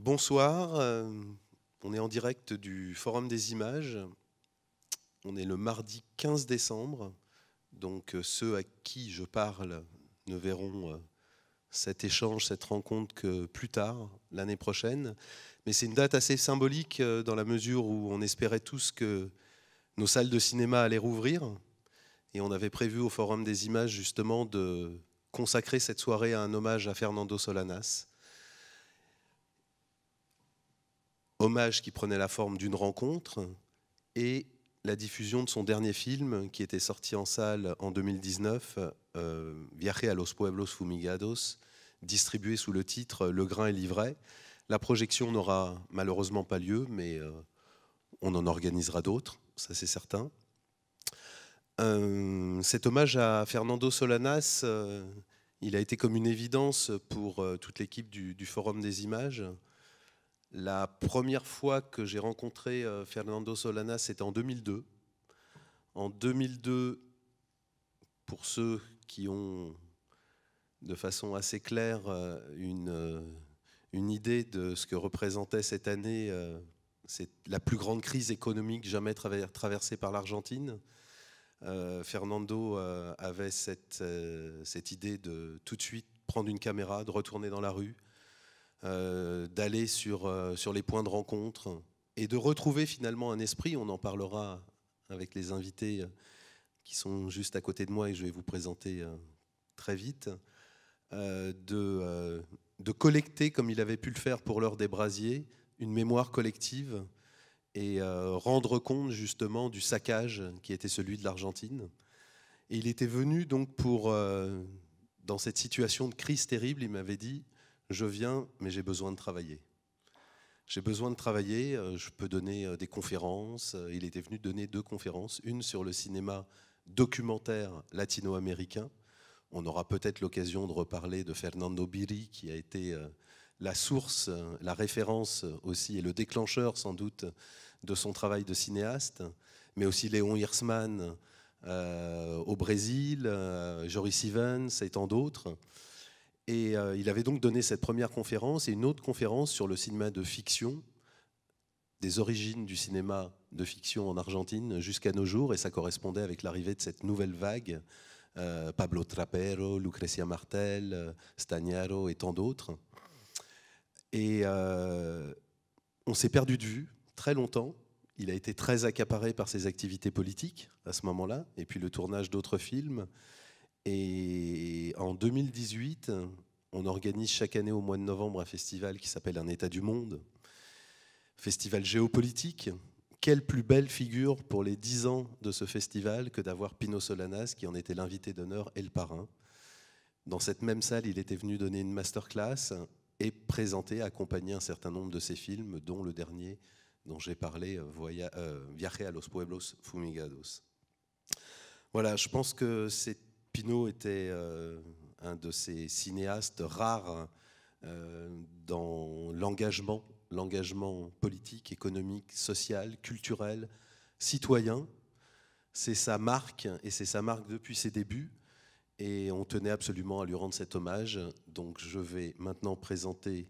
Bonsoir, euh, on est en direct du Forum des images. On est le mardi 15 décembre, donc euh, ceux à qui je parle ne verront euh, cet échange, cette rencontre que plus tard, l'année prochaine. Mais c'est une date assez symbolique dans la mesure où on espérait tous que nos salles de cinéma allaient rouvrir. Et on avait prévu au Forum des images justement de consacrer cette soirée à un hommage à Fernando Solanas hommage qui prenait la forme d'une rencontre et la diffusion de son dernier film qui était sorti en salle en 2019, euh, Viaje a los pueblos fumigados, distribué sous le titre Le grain est livré. La projection n'aura malheureusement pas lieu, mais euh, on en organisera d'autres, ça c'est certain. Euh, cet hommage à Fernando Solanas, euh, il a été comme une évidence pour toute l'équipe du Forum des images. La première fois que j'ai rencontré euh, Fernando Solana, c'était en 2002. En 2002, pour ceux qui ont de façon assez claire euh, euh, une, idée de ce que représentait cette année, c'est la plus grande crise économique jamais traversée par l'Argentine. Fernando avait cette idée de tout de suite prendre une caméra, de retourner dans la rue, euh, d'aller sur, euh, sur les points de rencontre et de retrouver finalement un esprit. On en parlera avec les invités euh, qui sont juste à côté de moi et je vais vous présenter très vite, de, de collecter, comme il avait pu le faire pour l'heure des brasiers, une mémoire collective et rendre compte justement du saccage qui était celui de l'Argentine. Et il était venu donc pour, dans cette situation de crise terrible, il m'avait dit, je viens, mais j'ai besoin de travailler. J'ai besoin de travailler, euh, je peux donner euh, des conférences. Euh, il était venu donner deux conférences, une sur le cinéma documentaire latino-américain. On aura peut-être l'occasion de reparler de Fernando Biri, qui a été la source, la référence aussi, et le déclencheur sans doute de son travail de cinéaste, mais aussi Léon Hirschman au Brésil, jory Joris Evans et tant d'autres. Et euh, il avait donc donné cette première conférence et une autre conférence sur le cinéma de fiction, des origines du cinéma de fiction en Argentine jusqu'à nos jours, et ça correspondait avec l'arrivée de cette nouvelle vague, euh, Pablo Trapero, Lucrecia Martel, Stagnaro et tant d'autres. Et euh, on s'est perdu de vue très longtemps. Il a été très accaparé par ses activités politiques à ce moment-là, et puis le tournage d'autres films. Et en 2018, on organise chaque année au mois de novembre un festival qui s'appelle Un État du Monde, festival géopolitique. Quelle plus belle figure pour les dix ans de ce festival que d'avoir Pino Solanas, qui en était l'invité d'honneur et le parrain. Dans cette même salle, il était venu donner une masterclass et présenter, accompagner un certain nombre de ses films, dont le dernier dont j'ai parlé, euh, euh, Viaje a los Pueblos Fumigados. Voilà, je pense que c'est Pino était euh, un de ces cinéastes rares euh, dans l'engagement, l'engagement politique, économique, social, culturel, citoyen. C'est sa marque et c'est sa marque depuis ses débuts. Et on tenait absolument à lui rendre cet hommage. Donc je vais maintenant présenter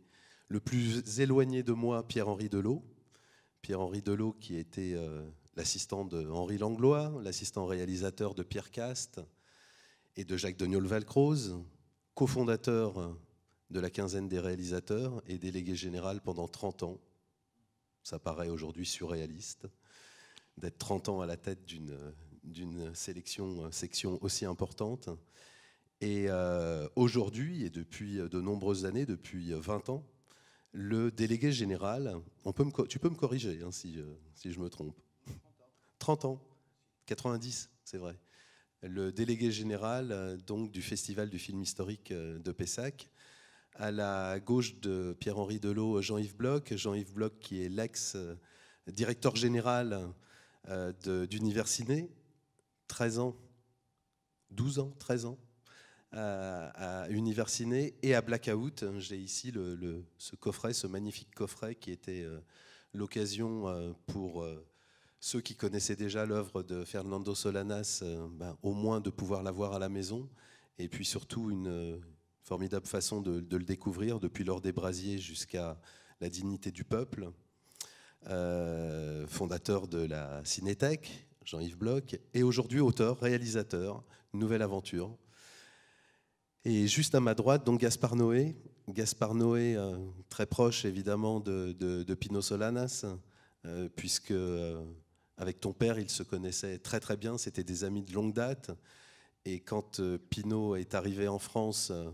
le plus éloigné de moi, Pierre-Henri Delot. Pierre-Henri Delot qui était euh, l'assistant de Henri Langlois, l'assistant réalisateur de Pierre Caste, et de Jacques Doniol-Valcroze, cofondateur de la quinzaine des réalisateurs et délégué général pendant 30 ans. Ça paraît aujourd'hui surréaliste d'être 30 ans à la tête d'une sélection section aussi importante. Et euh, aujourd'hui, et depuis de nombreuses années, depuis 20 ans, le délégué général, on peut tu peux me corriger hein, si je me trompe. 30 ans, 90, c'est vrai le délégué général euh, donc, du Festival du film historique euh, de Pessac. À la gauche de Pierre-Henri Delot, Jean-Yves Bloch. Jean-Yves Bloch qui est l'ex-directeur général euh, d'Universiné, 13 ans, 12 ans, 13 ans, à, à et à Blackout. J'ai ici le, ce coffret, ce magnifique coffret qui était l'occasion pour ceux qui connaissaient déjà l'œuvre de Fernando Solanas, euh, ben, au moins de pouvoir la voir à la maison, et puis surtout une euh, formidable façon de, le découvrir, depuis l'or des brasiers jusqu'à la dignité du peuple, euh, fondateur de la Cinéthèque, Jean-Yves Bloch, et aujourd'hui auteur, réalisateur, nouvelle aventure. Et juste à ma droite, donc Gaspard Noé, Gaspard Noé, très proche évidemment de, Pino Solanas, puisque avec ton père, ils se connaissaient très très bien, c'était des amis de longue date. Et quand euh, Pinault est arrivé en France, euh,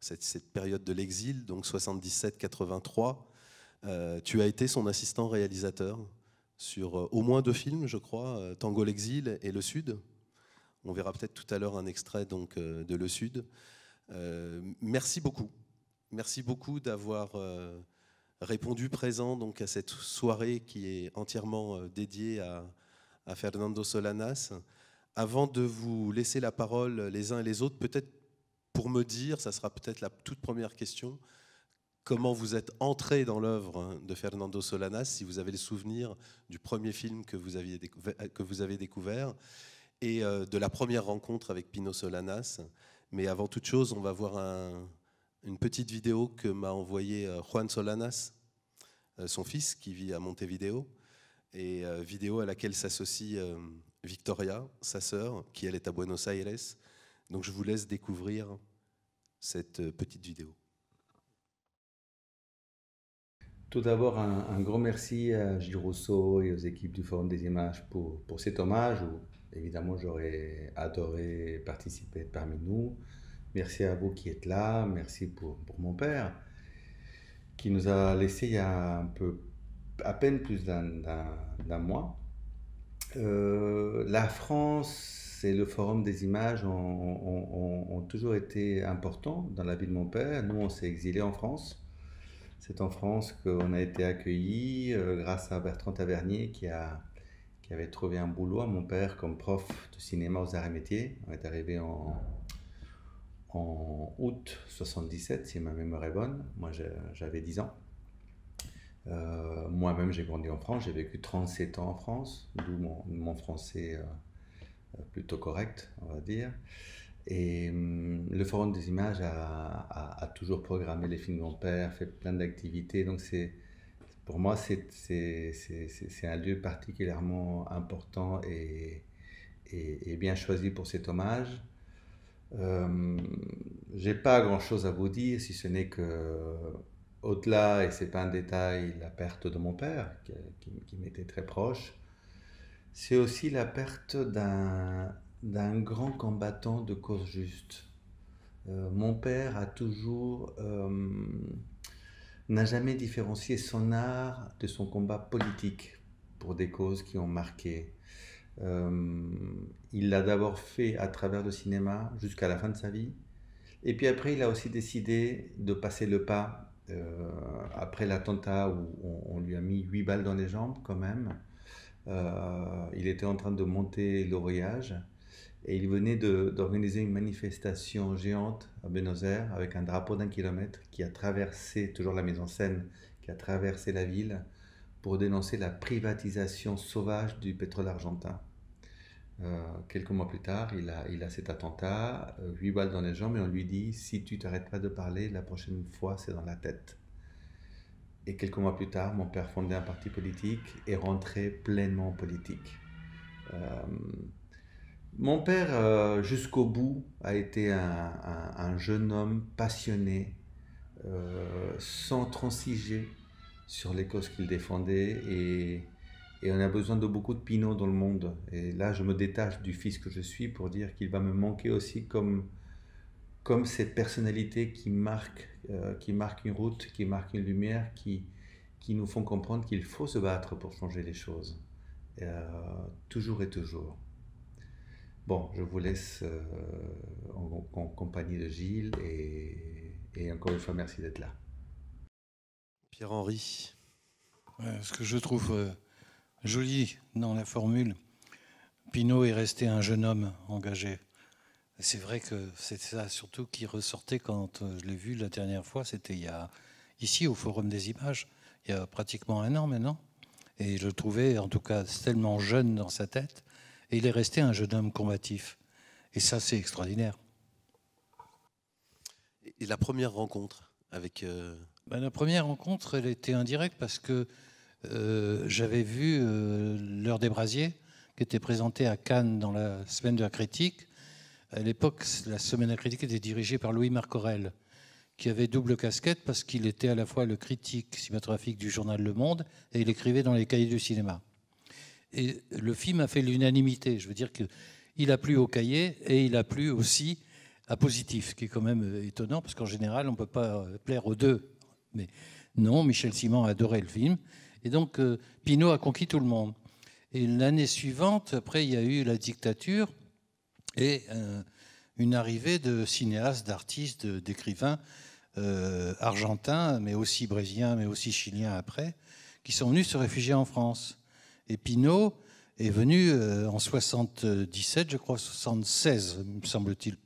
cette, période de l'exil, donc 77-83, euh, tu as été son assistant réalisateur sur au moins deux films, je crois, Tango l'exil et Le Sud. On verra peut-être tout à l'heure un extrait donc de Le Sud. merci beaucoup. Merci beaucoup d'avoir répondu présent donc à cette soirée qui est entièrement euh, dédiée à, Fernando Solanas. Avant de vous laisser la parole euh, les uns et les autres, peut-être pour me dire, ça sera peut-être la toute première question, comment vous êtes entré dans l'œuvre hein, de Fernando Solanas, si vous avez le souvenir du premier film que vous, euh, que vous avez découvert et de la première rencontre avec Pino Solanas. Mais avant toute chose, on va voir un, une petite vidéo que m'a envoyé euh, Juan Solanas, euh, son fils qui vit à Montevideo, et euh, vidéo à laquelle s'associe Victoria, sa sœur, qui elle est à Buenos Aires. Donc je vous laisse découvrir cette petite vidéo. Tout d'abord, un, grand merci à Gilles Rousseau et aux équipes du Forum des images pour, pour cet hommage où, évidemment, j'aurais adoré participer parmi nous. Merci à vous qui êtes là, merci pour, mon père, qui nous a laissé il y a un peu, à peine plus d'un mois. Euh, la France et le Forum des images ont, toujours été importants dans la vie de mon père. Nous, on s'est exilés en France. C'est en France qu'on a été accueillis euh, grâce à Bertrand Tavernier qui, a, qui avait trouvé un boulot à mon père comme prof de cinéma aux arts et métiers. On est arrivé en, en août 77, si ma mémoire est bonne. Moi, j'avais 10 ans. Euh, moi-même, j'ai grandi en France. J'ai vécu 37 ans en France, d'où mon, français euh, plutôt correct, on va dire. Et hum, le Forum des images a, toujours programmé les films de mon père, fait plein d'activités. Donc, c'est pour moi, c'est un lieu particulièrement important et, bien choisi pour cet hommage. Euh, j'ai pas grand-chose à vous dire, si ce n'est que, euh, au-delà, et c'est pas un détail, la perte de mon père, qui, m'était très proche, c'est aussi la perte d'un grand combattant de cause juste. Euh, mon père a toujours n'a jamais différencié son art de son combat politique pour des causes qui ont marqué euh, il l'a d'abord fait à travers le cinéma jusqu'à la fin de sa vie. Et puis après, il a aussi décidé de passer le pas euh, après l'attentat où on, lui a mis 8 balles dans les jambes quand même. Euh, il était en train de monter voyage et il venait d'organiser une manifestation géante à Buenos Aires avec un drapeau d'un kilomètre qui a traversé, toujours la mise en scène, qui a traversé la ville pour dénoncer la privatisation sauvage du pétrole argentin. Euh, quelques mois plus tard, il a, il a cet attentat, euh, huit balles dans les jambes, et on lui dit si tu t'arrêtes pas de parler, la prochaine fois, c'est dans la tête. Et quelques mois plus tard, mon père fondait un parti politique et rentrait pleinement politique. Euh, mon père, jusqu'au bout, a été un, jeune homme passionné, sans transiger sur les causes qu'il défendait et et on a besoin de beaucoup de Pinot dans le monde. Et là, je me détache du fils que je suis pour dire qu'il va me manquer aussi comme, comme cette personnalité qui marque, euh, qui marque une route, qui marque une lumière, qui, qui nous font comprendre qu'il faut se battre pour changer les choses. Euh, toujours et toujours. Bon, je vous laisse euh, en, compagnie de Gilles et, et encore une fois, merci d'être là. Pierre-Henri. ce que je trouve joli dans la formule. Pinault est resté un jeune homme engagé. C'est vrai que c'est ça surtout qui ressortait quand euh, je l'ai vu la dernière fois. C'était il ici au Forum des images, il y a pratiquement un an maintenant. Et je le trouvais en tout cas tellement jeune dans sa tête. Et il est resté un jeune homme combatif. Et ça, c'est extraordinaire. Et la première rencontre avec... Euh, ben, la première rencontre, elle était indirecte parce que euh, j'avais vu euh, L'heure des brasiers, qui était présentée à Cannes dans la semaine de la critique. À l'époque, la semaine de la critique était dirigée par Louis Marcorel, qui avait double casquette parce qu'il était à la fois le critique cinématographique du journal Le Monde et il écrivait dans les cahiers du cinéma. Et le film a fait l'unanimité. Je veux dire qu'il a plu au cahier et il a plu aussi à positif, ce qui est quand même euh, étonnant parce qu'en général, on ne peut pas plaire aux deux. Mais non, Michel Simon a adoré le film. Et donc, euh, Pinault a conquis tout le monde. Et l'année suivante, après, il y a eu la dictature et euh, une arrivée de cinéastes, d'artistes, d'écrivains euh, argentins, mais aussi brésiliens, mais aussi chiliens après, qui sont venus se réfugier en France. Et Pinault est venu en 77, je crois 76, me semble-t-il,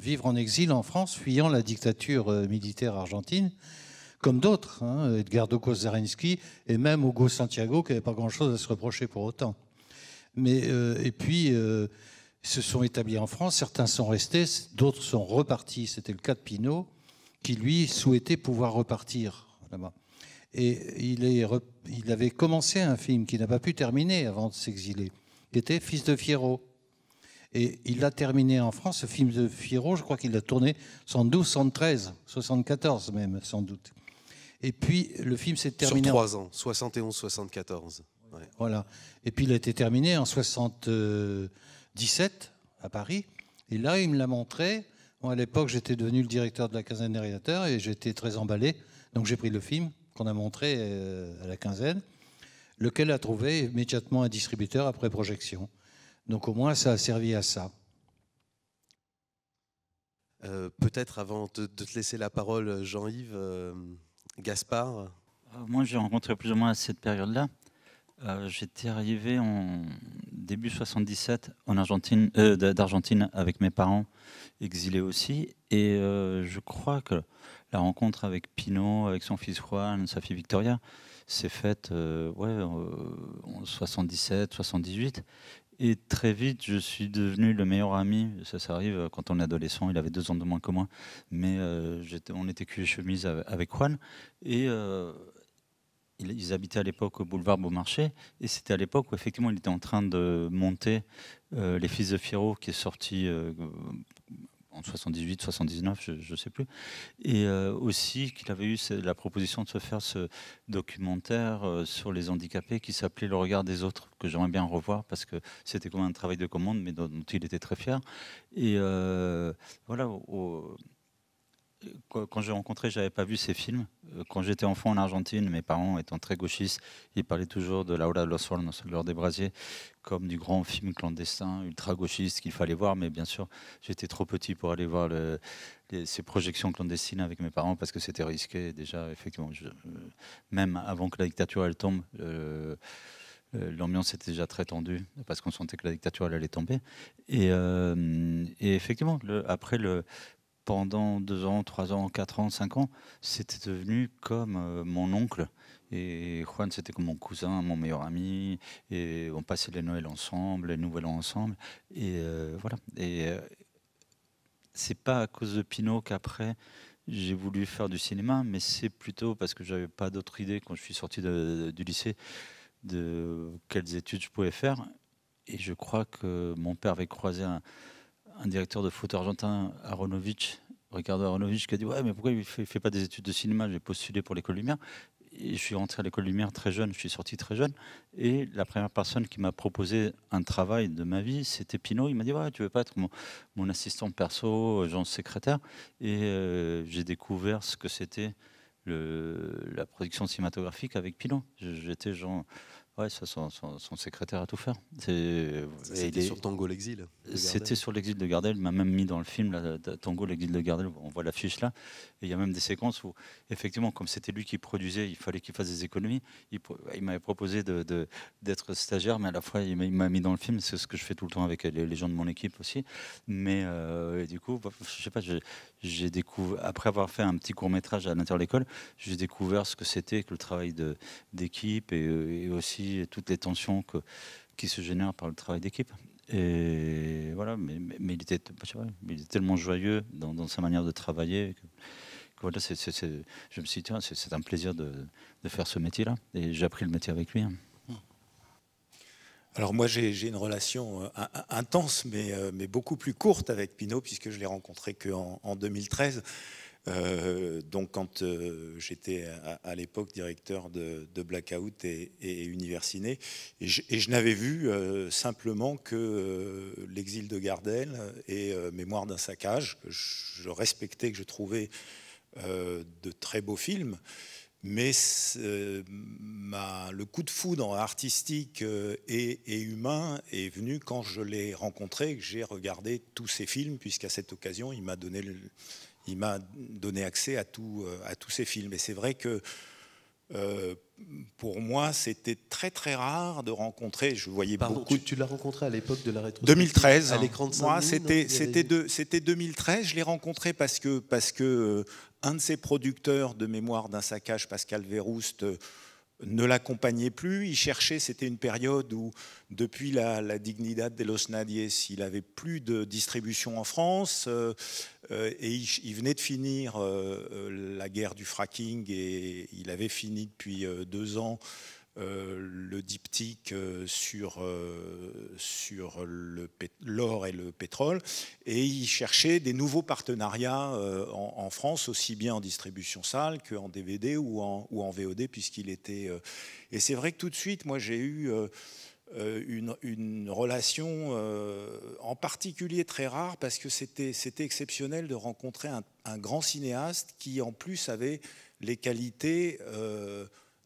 vivre en exil en France, fuyant la dictature militaire argentine comme d'autres, hein, Edgardo Kozarensky et même Hugo Santiago, qui n'avait pas grand-chose à se reprocher pour autant. Mais, euh, et puis, euh, ils se sont établis en France, certains sont restés, d'autres sont repartis. C'était le cas de Pinault, qui lui souhaitait pouvoir repartir là-bas. Et il, est, il avait commencé un film qu'il n'a pas pu terminer avant de s'exiler, qui était Fils de Fierro. Et il l'a terminé en France, ce film de Fierro, je crois qu'il l'a tourné 112, 113, 74 même, sans doute. Et puis le film s'est terminé. Sur trois ans, 71-74. Voilà. Et puis il a été terminé en 77 à Paris. Et là, il me l'a montré. à l'époque, j'étais devenu le directeur de la quinzaine des réalisateurs et j'étais très emballé. Donc j'ai pris le film qu'on a montré euh, à la quinzaine, lequel a trouvé immédiatement un distributeur après projection. Donc au moins, ça a servi à ça. Euh, peut-être avant de, te laisser la parole, Jean-Yves, euh, Gaspard euh, Moi, j'ai rencontré plus ou moins à cette période-là. Euh, j'étais arrivé en début 77 en Argentine, euh, d'Argentine avec mes parents, exilés aussi. Et je crois que la rencontre avec Pino, avec son fils Juan, sa fille Victoria, s'est faite ouais, en 77, 78. Et très vite, je suis devenu le meilleur ami. Ça, ça arrive euh, quand on est adolescent. Il avait deux ans de moins que moi. Mais euh, on était cul chemise avec Juan. Et euh, ils habitaient à l'époque au boulevard Beaumarchais. Et c'était à l'époque où, effectivement, il était en train de monter Les Fils de Firo, qui est sorti en 78, 79, je ne sais plus. Et euh, aussi qu'il avait eu la proposition de se faire ce documentaire euh, sur les handicapés qui s'appelait Le regard des autres, que j'aimerais bien revoir parce que c'était quand même un travail de commande, mais dont, il était très fier. Et euh, voilà. Au, quand j'ai rencontré, j'avais pas vu ces films. Euh, quand j'étais enfant en Argentine, mes parents étant très gauchistes, ils parlaient toujours de Laura de los Hornos, des brasiers, comme du grand film clandestin, ultra gauchiste qu'il fallait voir. Mais bien sûr, j'étais trop petit pour aller voir ces projections clandestines avec mes parents parce que c'était risqué. Déjà, effectivement, euh, même avant que la dictature elle tombe. Euh, l'ambiance était déjà très tendue parce qu'on sentait que la dictature allait tomber. Et, et effectivement, le, après le, pendant deux ans, trois ans, quatre ans, cinq ans, c'était devenu comme euh, mon oncle. Et Juan, c'était comme mon cousin, mon meilleur ami. Et on passait les Noëls ensemble, les Nouvel An ensemble. Et euh, voilà. Et euh, c'est pas à cause de Pinot qu'après j'ai voulu faire du cinéma, mais c'est plutôt parce que j'avais pas d'autre idée quand je suis sorti du lycée de quelles études je pouvais faire. Et je crois que mon père avait croisé un, un directeur de foot argentin, Aronovitch, Ricardo Aronovitch, qui a dit Ouais, mais pourquoi il ne fait, pas des études de cinéma J'ai postulé pour l'École Lumière. Et je suis rentré à l'École Lumière très jeune, je suis sorti très jeune. Et la première personne qui m'a proposé un travail de ma vie, c'était Pinot. Il m'a dit Ouais, tu veux pas être mon, assistant perso, genre secrétaire Et euh, j'ai découvert ce que c'était. la production cinématographique avec Pinot. J'étais genre Ouais, son, secrétaire a tout faire. C'était sur Tango l'exil. C'était sur l'exil de Gardel. Il m'a même mis dans le film Tango l'exil de Gardel. On voit l'affiche là. il y a même des séquences où, effectivement, comme c'était lui qui produisait, il fallait qu'il fasse des économies. Il, m'avait proposé d'être de, stagiaire, mais à la fois il m'a mis dans le film. C'est ce que je fais tout le temps avec les, gens de mon équipe aussi. Mais euh, du coup, bah, je sais pas. J'ai découvert après avoir fait un petit court métrage à l'intérieur de l'école, j'ai découvert ce que c'était que le travail d'équipe et euh, aussi et toutes les tensions que, qui se génèrent par le travail d'équipe. Et voilà, mais, bah, il, était, tellement joyeux dans, sa manière de travailler. voilà, je me suis dit, c'est un plaisir de, faire ce métier-là. Et j'ai appris le métier avec lui. Hein. Alors moi j'ai une relation euh, intense mais, euh, mais, beaucoup plus courte avec Pinault, puisque je l'ai rencontré qu'en en 2013. Euh, donc quand euh, j'étais à, l'époque directeur de, Blackout et, et Universiné, et je, n'avais vu euh, simplement que l'exil de Gardel et Mémoire d'un saccage, que je, respectais, que je trouvais de très beaux films. Mais ma, le coup de foudre artistique et, humain est venu quand je l'ai rencontré, que j'ai regardé tous ces films, puisqu'à cette occasion, il m'a donné le, il m'a donné accès à, tout, euh, à tous ces films. Et c'est vrai que euh, pour moi, c'était très très rare de rencontrer. Je voyais Pardon, beaucoup. Tu, l'as rencontré à l'époque de la rétro. 2013. À l'écran de Moi, c'était c'était avait... c'était 2013. Je l'ai rencontré parce que parce que euh, un de ses producteurs de mémoire d'un saccage, Pascal Verrouste, ne l'accompagnait plus. Il cherchait, c'était une période où, depuis la, Dignidad de los Nadies, il n'avait plus de distribution en France. Euh, euh, et il, venait de finir euh, la guerre du fracking et il avait fini depuis deux ans euh, le diptyque euh, sur, euh, sur l'or et le pétrole, et il cherchait des nouveaux partenariats en, France, aussi bien en distribution salle qu'en DVD ou en, ou en VOD, puisqu'il était... et c'est vrai que tout de suite, moi j'ai eu... Une, une, relation en particulier très rare parce que c'était exceptionnel de rencontrer un, grand cinéaste qui en plus avait les qualités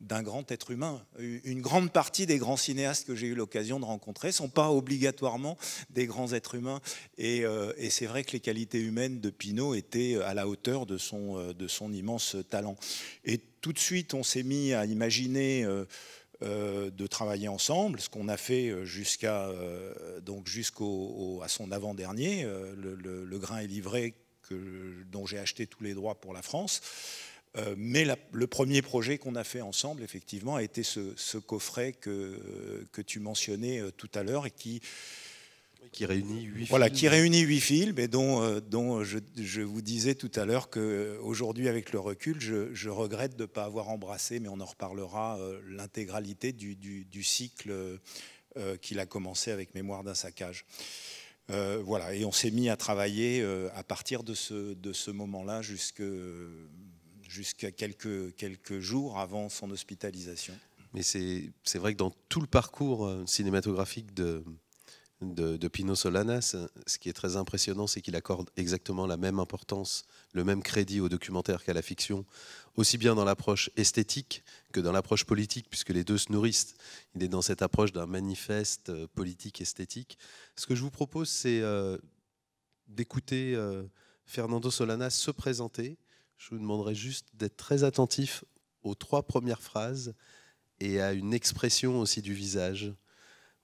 d'un grand être humain. Une grande partie des grands cinéastes que j'ai eu l'occasion de rencontrer ne sont pas obligatoirement des grands êtres humains. Euh, et, c'est vrai que les qualités humaines de Pinault étaient à la hauteur de son, euh, immense talent. Et tout de suite, on s'est mis à imaginer... Euh, de travailler ensemble, ce qu'on a fait jusqu'à donc jusqu'au à son avant-dernier, le, grain est livré que, dont j'ai acheté tous les droits pour la France. Euh, mais le premier projet qu'on a fait ensemble, effectivement, a été ce, coffret que, que, tu mentionnais euh, tout à l'heure et qui, réunit huit voilà, films. qui réunit huit films et dont, euh, je, vous disais tout à l'heure qu'aujourd'hui, avec le recul, je, regrette de ne pas avoir embrassé, mais on en reparlera, l'intégralité du, cycle qu'il a commencé avec Mémoire d'un saccage. voilà, et on s'est mis à travailler à partir de ce, de ce moment-là jusqu'à jusqu'à quelques, quelques jours avant son hospitalisation. Mais c'est vrai que dans tout le parcours euh, cinématographique de, de, Pino Solanas, ce qui est très impressionnant, c'est qu'il accorde exactement la même importance, le même crédit au documentaire qu'à la fiction, aussi bien dans l'approche esthétique que dans l'approche politique, puisque les deux se nourrissent. Il est dans cette approche d'un manifeste euh, politique-esthétique. Ce que je vous propose, c'est euh, d'écouter Fernando Solanas se présenter je vous demanderai juste d'être très attentif aux trois premières phrases et à une expression aussi du visage.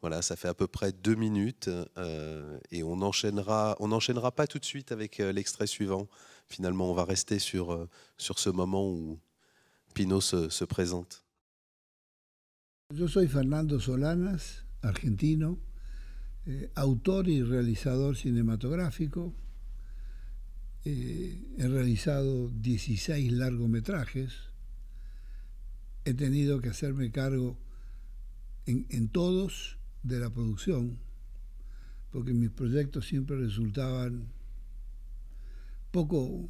Voilà, ça fait à peu près deux minutes euh, et on enchaînera, on n'enchaînera pas tout de suite avec euh, l'extrait suivant. Finalement, on va rester sur, euh, sur ce moment où Pino se, présente. Je suis Fernando Solanas, argentino, eh, auteur et réalisateur cinématographique. Eh, he realizado 16 largometrajes, he tenido que hacerme cargo en, en todos de la producción, porque mis proyectos siempre resultaban poco,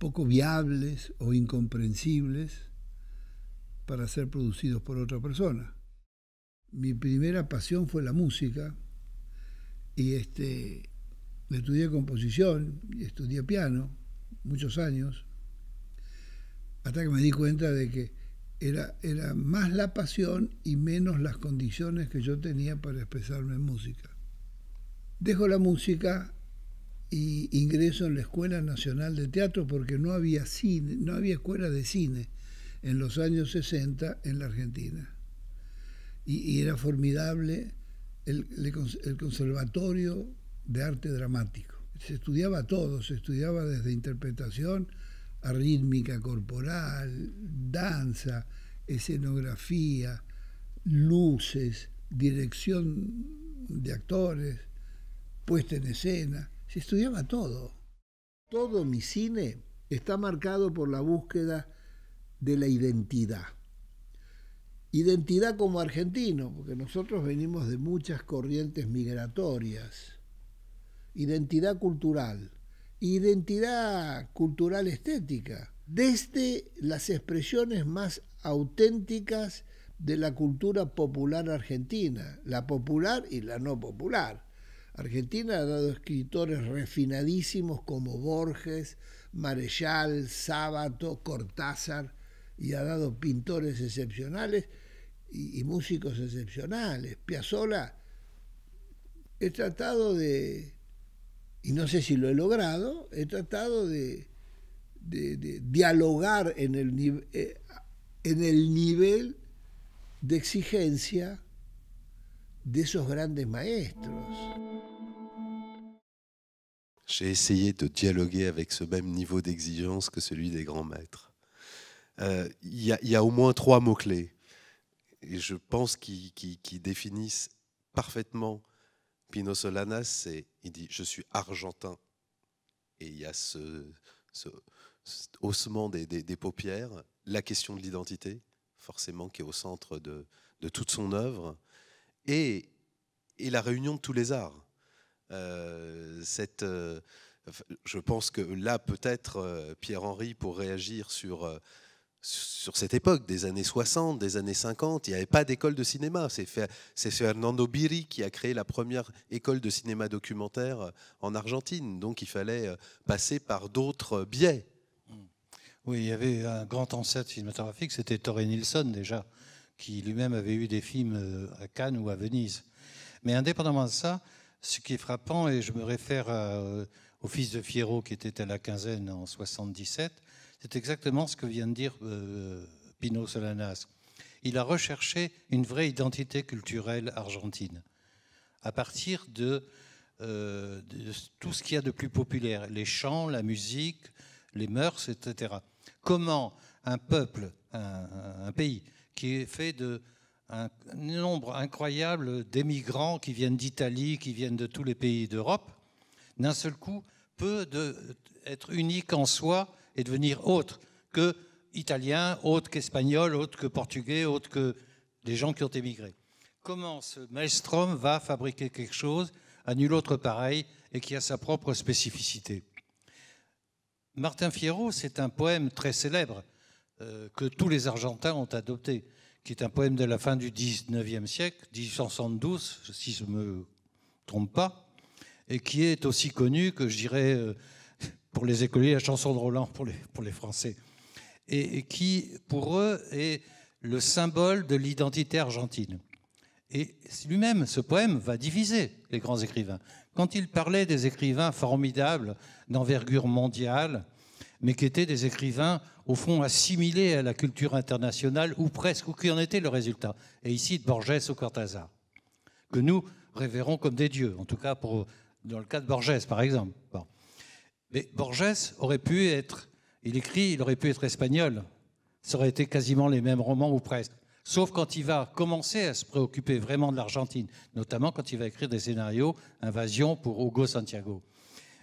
poco viables o incomprensibles para ser producidos por otra persona. Mi primera pasión fue la música y este Estudié composición, y estudié piano muchos años, hasta que me di cuenta de que era, era más la pasión y menos las condiciones que yo tenía para expresarme en música. Dejo la música y ingreso en la Escuela Nacional de Teatro porque no había cine, no había escuela de cine en los años 60 en la Argentina. Y, era formidable el conservatorio de arte dramático. Se estudiaba todo, se estudiaba desde interpretación a rítmica corporal, danza, escenografía, luces, dirección de actores, puesta en escena, se estudiaba todo. Todo mi cine está marcado por la búsqueda de la identidad. Identidad como argentino, porque nosotros venimos de muchas corrientes migratorias identidad cultural, identidad cultural estética, desde las expresiones más auténticas de la cultura popular argentina, la popular y la no popular. Argentina ha dado escritores refinadísimos como Borges, Marechal, Sábato, Cortázar, y ha dado pintores excepcionales y, músicos excepcionales. Piazzolla, he tratado de Et y no sé si lo he logrado, he tratado de, de, de dialogar en el, niveau eh, en nivel de ces de esos maestros. J'ai essayé de dialoguer avec ce même niveau d'exigence que celui des grands maîtres. Euh, il y, a au moins trois mots-clés, et je pense qu'ils qui définissent parfaitement Pino Solanas, c'est il dit Je suis argentin. Et il y a ce, haussement des, paupières, la question de l'identité, forcément, qui est au centre de, toute son œuvre, et, la réunion de tous les arts. Euh, cette. Euh, je pense que là, peut-être, euh, Pierre-Henri, pour réagir sur sur cette époque, des années 60, des années 50, il n'y avait pas d'école de cinéma. C'est Fernando Biri qui a créé la première école de cinéma documentaire euh, en Argentine. Donc il fallait euh, passer par d'autres euh, biais. Mm. Oui, il y avait un grand ancêtre cinématographique, c'était Torre Nilsson déjà, qui lui-même avait eu des films à Cannes ou à Venise. Mais indépendamment de ça, ce qui est frappant, et je me réfère au fils de Fierro qui était à la quinzaine en 77, c'est exactement ce que vient de dire euh, Pino Solanas. Il a recherché une vraie identité culturelle argentine à partir euh, de, tout ce qu'il y a de plus populaire, les chants, la musique, les mœurs, etc. Comment un peuple, un, pays qui est fait de un nombre incroyable d'émigrants qui viennent d'Italie, qui viennent de tous les pays d'Europe, d'un seul coup peut être unique en soi et devenir autre que italien, autre qu'espagnol, autre que portugais, autre que des gens qui ont émigré. Comment ce maelstrom va fabriquer quelque chose à nul autre pareil et qui a sa propre spécificité Martin Fierro, c'est un poème très célèbre euh, que tous les Argentins ont adopté, qui est un poème de la fin du 19e siècle, 1872, si je ne me trompe pas, et qui est aussi connu que, je dirais, euh, pour les écoliers, la chanson de Roland pour les, pour les Français, et, qui, pour eux, est le symbole de l'identité argentine. Et lui-même, ce poème va diviser les grands écrivains. Quand il parlait des écrivains formidables, d'envergure mondiale, mais qui étaient des écrivains, au fond, assimilés à la culture internationale, ou presque, ou qui en était le résultat. Et ici, de Borges au Cortázar, que nous révérons comme des dieux, en tout cas pour, dans le cas de Borges, par exemple. Bon. Mais Borges aurait pu être, il écrit, il aurait pu être espagnol. Ça aurait été quasiment les mêmes romans ou presque. Sauf quand il va commencer à se préoccuper vraiment de l'Argentine, notamment quand il va écrire des scénarios Invasion pour Hugo Santiago.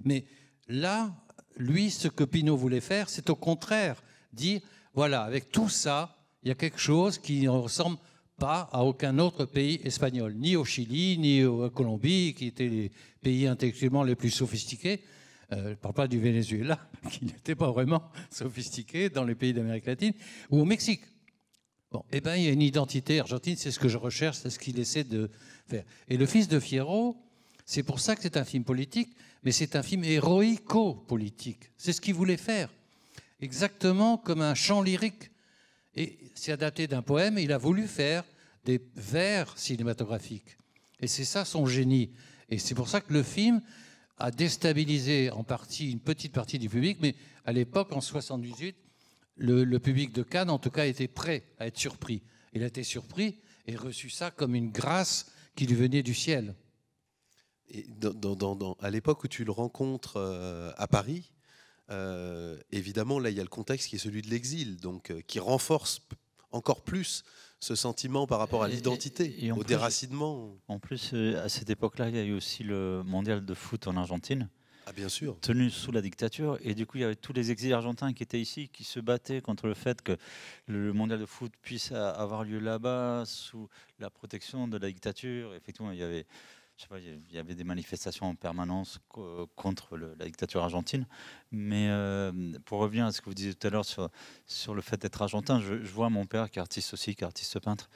Mais là, lui, ce que Pinault voulait faire, c'est au contraire dire, voilà, avec tout ça, il y a quelque chose qui ne ressemble pas à aucun autre pays espagnol, ni au Chili, ni à la Colombie, qui étaient les pays intellectuellement les plus sophistiqués. Euh, je ne parle pas du Venezuela, qui n'était pas vraiment sophistiqué dans les pays d'Amérique latine, ou au Mexique. Bon, eh bien, il y a une identité argentine, c'est ce que je recherche, c'est ce qu'il essaie de faire. Et Le Fils de Fierro, c'est pour ça que c'est un film politique, mais c'est un film héroïco-politique. C'est ce qu'il voulait faire, exactement comme un chant lyrique. Et c'est adapté d'un poème, il a voulu faire des vers cinématographiques. Et c'est ça son génie. Et c'est pour ça que le film, a déstabilisé en partie une petite partie du public, mais à l'époque, en 78, le, public de Cannes, en tout cas, était prêt à être surpris. Il a été surpris et reçu ça comme une grâce qui lui venait du ciel. Et à l'époque où tu le rencontres euh, à Paris, euh, évidemment, là, il y a le contexte qui est celui de l'exil, donc euh, qui renforce encore plus ce sentiment par rapport à l'identité, au déracinement. En plus, euh, à cette époque-là, il y a eu aussi le mondial de foot en Argentine. Ah, bien sûr. Tenu sous la dictature. Et du coup, il y avait tous les exilés argentins qui étaient ici, qui se battaient contre le fait que le mondial de foot puisse avoir lieu là-bas, sous la protection de la dictature. Effectivement, il y avait il y avait des manifestations en permanence contre la dictature argentine. Mais euh, pour revenir à ce que vous disiez tout à l'heure sur, sur le fait d'être argentin, je, vois mon père qui est artiste aussi, qui est artiste peintre.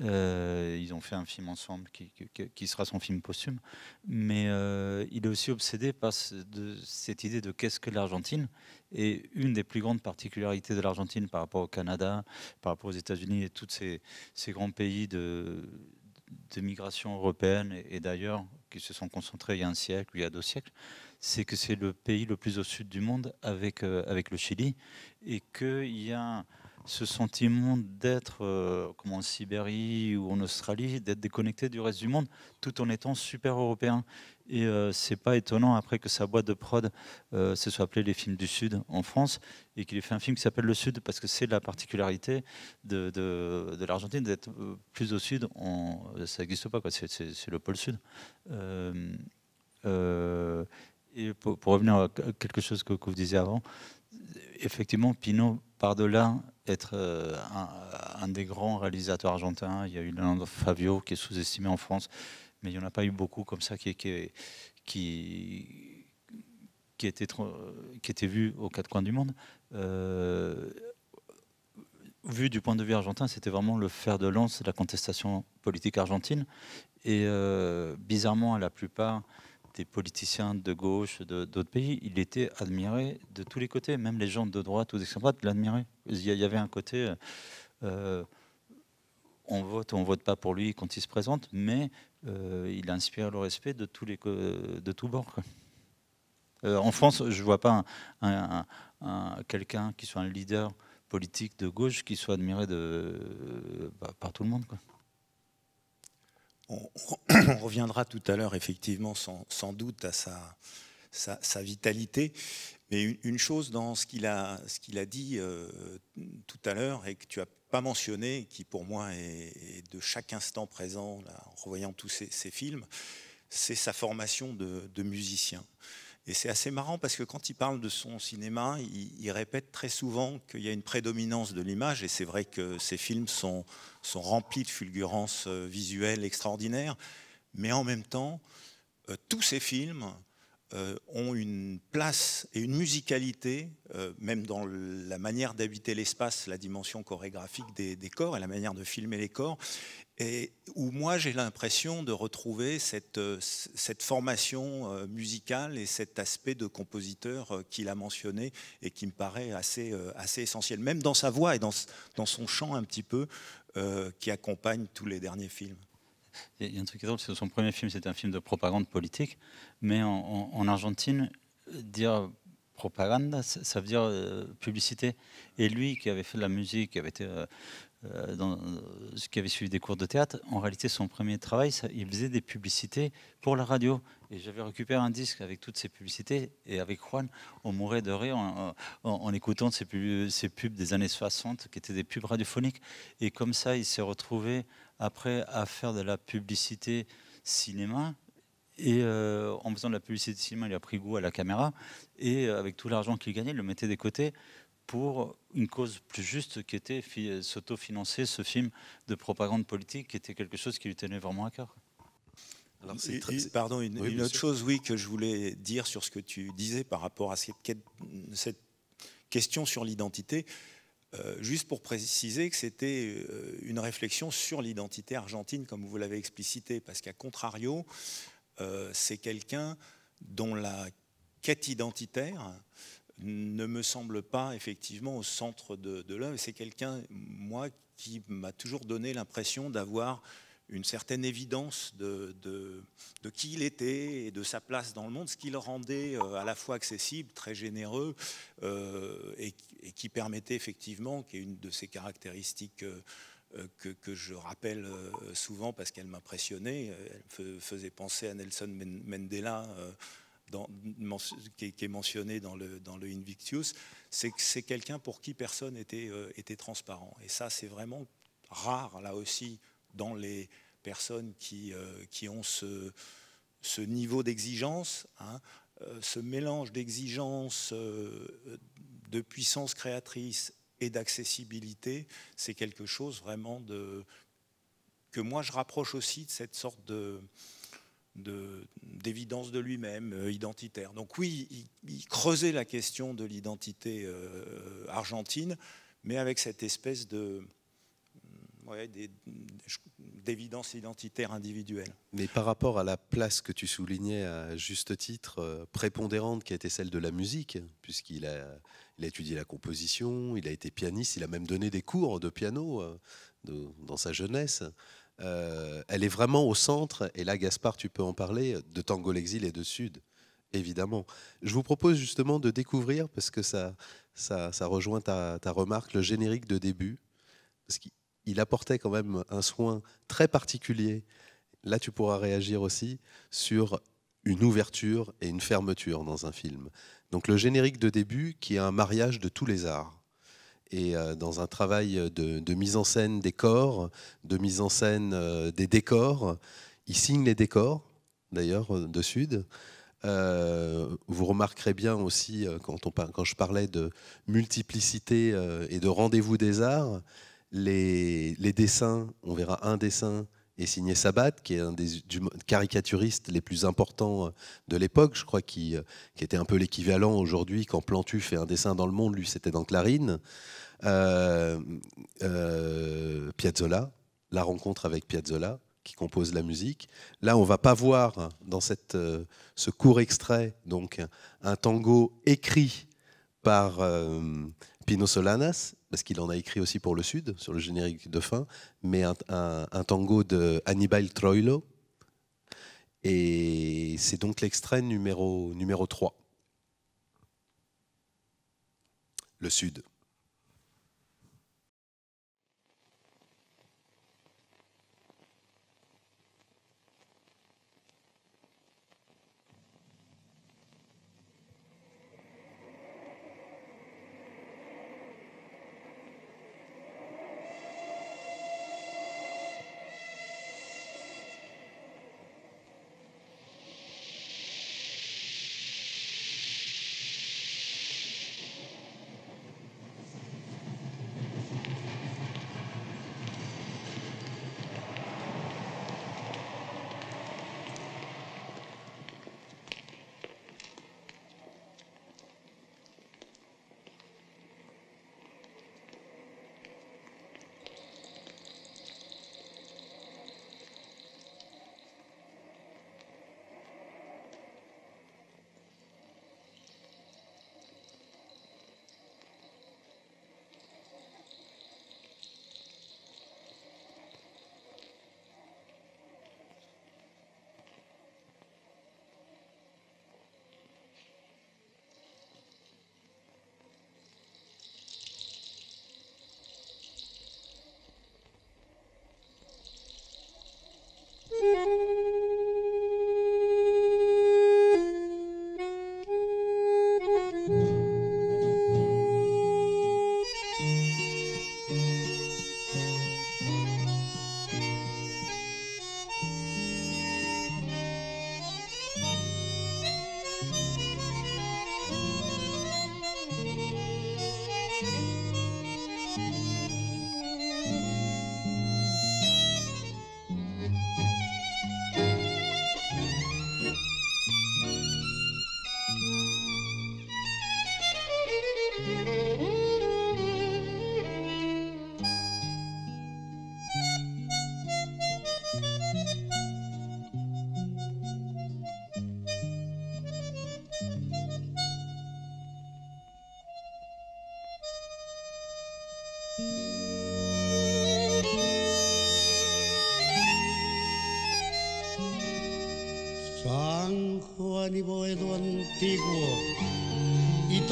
Euh, ils ont fait un film ensemble qui, qui, sera son film posthume. Mais euh, il est aussi obsédé par cette idée de qu'est-ce que l'Argentine. Et une des plus grandes particularités de l'Argentine par rapport au Canada, par rapport aux États-Unis et tous ces, ces grands pays de de migration européenne et d'ailleurs, qui se sont concentrés il y a un siècle, il y a deux siècles, c'est que c'est le pays le plus au sud du monde avec, euh, avec le Chili et qu'il y a ce sentiment d'être, euh, comme en Sibérie ou en Australie, d'être déconnecté du reste du monde tout en étant super européen. Et ce euh, c'est pas étonnant après que sa boîte de prod euh, se soit appelée Les Films du Sud en France et qu'il ait fait un film qui s'appelle Le Sud parce que c'est la particularité de, de, l'Argentine d'être euh, plus au Sud. ça n'existe pas, c'est le pôle Sud. et pour, revenir à quelque chose que, que vous disiez avant, effectivement, Pinot, par-delà être un, un, des grands réalisateurs argentins, il y a eu Leonardo Fabio qui est sous-estimé en France mais il n'y en a pas eu beaucoup comme ça qui, qui, qui, étaient, vus aux quatre coins du monde. Euh, vu du point de vue argentin, c'était vraiment le fer de lance de la contestation politique argentine. Et euh, bizarrement, à la plupart des politiciens de gauche d'autres pays, il était admiré de tous les côtés, même les gens de droite ou d'extrême droite l'admiraient. Il y avait un côté, euh, on vote on vote pas pour lui quand il se présente, mais euh, il inspire le respect de tous les de tout bord. Euh, en France, je ne vois pas un, quelqu'un qui soit un leader politique de gauche qui soit admiré de, bah, par tout le monde. On, reviendra tout à l'heure, effectivement, sans, doute à sa, sa, vitalité. Mais une, chose dans ce qu'il a, a, dit euh, tout à l'heure et que tu as mentionné, qui pour moi est, de chaque instant présent, en revoyant tous ces, films, c'est sa formation de, musicien. Et c'est assez marrant parce que quand il parle de son cinéma, il, répète très souvent qu'il y a une prédominance de l'image, et c'est vrai que ses films sont, sont remplis de fulgurances euh, visuelles extraordinaires, mais en même temps, euh, tous ces films euh, ont une place et une musicalité, euh, même dans la manière d'habiter l'espace, la dimension chorégraphique des, corps et la manière de filmer les corps, et où moi j'ai l'impression de retrouver cette, euh, formation musicale et cet aspect de compositeur qu'il a mentionné et qui me paraît assez, essentiel, même dans sa voix et dans, son chant un petit peu qui accompagne tous les derniers films. Il y a un truc qui est drôle, son premier film, c'était un film de propagande politique, mais en, Argentine, dire propagande, ça, veut dire euh, publicité. Et lui, qui avait fait de la musique, qui avait été euh, euh, dans, euh, qui avait suivi des cours de théâtre, en réalité, son premier travail, il faisait des publicités pour la radio. Et j'avais récupéré un disque avec toutes ces publicités. Et avec Juan, on mourait de rire en, écoutant ces pubs, ces pubs, des années 60, qui étaient des pubs radiophoniques. Et comme ça, il s'est retrouvé après à faire de la publicité cinéma. Et euh, en faisant de la publicité cinéma, il a pris goût à la caméra. Et avec tout l'argent qu'il gagnait, il le mettait des côtés pour une cause plus juste qui était s'autofinancer ce film de propagande politique, qui était quelque chose qui lui tenait vraiment à cœur. Alors c'est pardon, une, autre chose, oui, que je voulais dire sur ce que tu disais par rapport à cette, cette question sur l'identité, euh, juste pour préciser que c'était euh, une réflexion sur l'identité argentine, comme vous l'avez explicité, parce qu'à contrario, euh, c'est quelqu'un dont la quête identitaire ne me semble pas effectivement au centre de, l'œuvre. C'est quelqu'un, moi, qui m'a toujours donné l'impression d'avoir une certaine évidence de, qui il était et de sa place dans le monde, ce qui le rendait euh, à la fois accessible, très généreux, euh, et, qui permettait effectivement, qui est une de ses caractéristiques euh, que, je rappelle souvent parce qu'elle m'impressionnait, elle faisait penser à Nelson Mandela dans, qui, est mentionné dans le, dans le Invictus, c'est que c'est quelqu'un pour qui personne n'était euh, était transparent. Et ça, c'est vraiment rare, là aussi, dans les personnes qui, euh, qui ont ce, ce niveau d'exigence, hein, euh, ce mélange d'exigence, de puissance créatrice et d'accessibilité, c'est quelque chose vraiment de, que moi je rapproche aussi de cette sorte de d'évidence de, lui-même, euh, identitaire. Donc oui, il, creusait la question de l'identité euh, argentine, mais avec cette espèce de euh, d'évidence identitaire individuelle. Mais par rapport à la place que tu soulignais à juste titre, prépondérante, qui a été celle de la musique, puisqu'il a, étudié la composition, il a été pianiste, il a même donné des cours de piano dans sa jeunesse. Euh, elle est vraiment au centre, et là Gaspard, tu peux en parler, de Tango l'exil et de Sud, évidemment. Je vous propose justement de découvrir, parce que ça, ça, rejoint ta, ta, remarque, le générique de début, parce qu'il apportait quand même un soin très particulier, là tu pourras réagir aussi, sur une ouverture et une fermeture dans un film. Donc le générique de début qui est un mariage de tous les arts et euh, dans un travail de, mise en scène des corps, de mise en scène euh, des décors. Il signe les décors, d'ailleurs, euh, de Sud. vous remarquerez bien aussi, quand, je parlais de multiplicité et de rendez-vous des arts, les, dessins, on verra un dessin et signé Sabat, qui est un des caricaturistes les plus importants euh, de l'époque, je crois, euh, qui, était un peu l'équivalent aujourd'hui quand Plantu fait un dessin dans le monde, lui c'était dans Clarine. Euh, Piazzolla, la rencontre avec Piazzolla, qui compose la musique. Là, on va pas voir hein, dans cette, ce court extrait donc un tango écrit par Pino Solanas parce qu'il en a écrit aussi pour le Sud, sur le générique de fin, mais un, tango de Hannibal Troilo. Et c'est donc l'extrait numéro, numéro 3. Le Sud.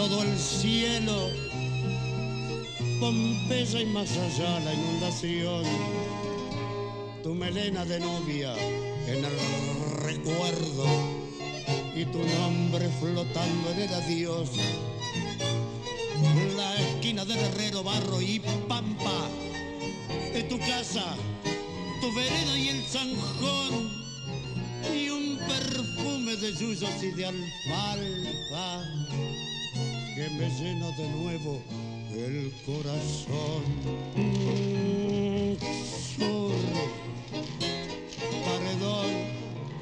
todo el cielo. Pompeya y más allá la inundación. Tu melena de novia en el recuerdo y tu nombre flotando en el adiós. La esquina del herrero, barro y pampa. de tu casa, tu vereda y el zanjón. Y un perfume de yuyos y de alfalfa que me llena de nuevo el corazón. Sur, paredón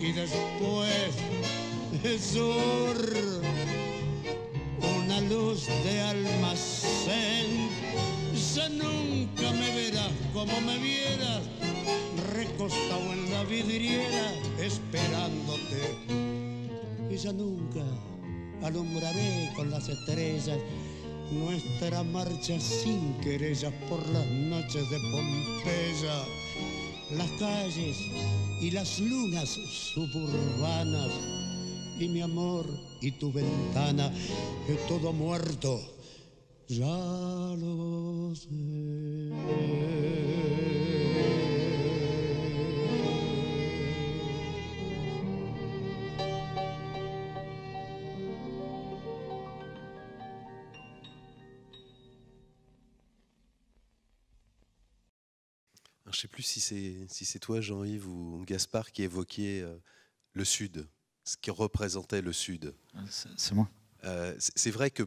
y después sur, una luz de almacén. Ya nunca me verás como me vieras, recostado en la vidriera esperándote. Y ya nunca alumbraré con las estrellas nuestra marcha sin querellas por las noches de Pompeya, las calles y las lunas suburbanas, y mi amor y tu ventana, que todo muerto, ya lo sé. sais plus si c'est si toi, Jean-Yves, ou Gaspard, qui évoquiez euh, le Sud, ce qui représentait le Sud. Ah, c'est moi. Euh, c'est vrai que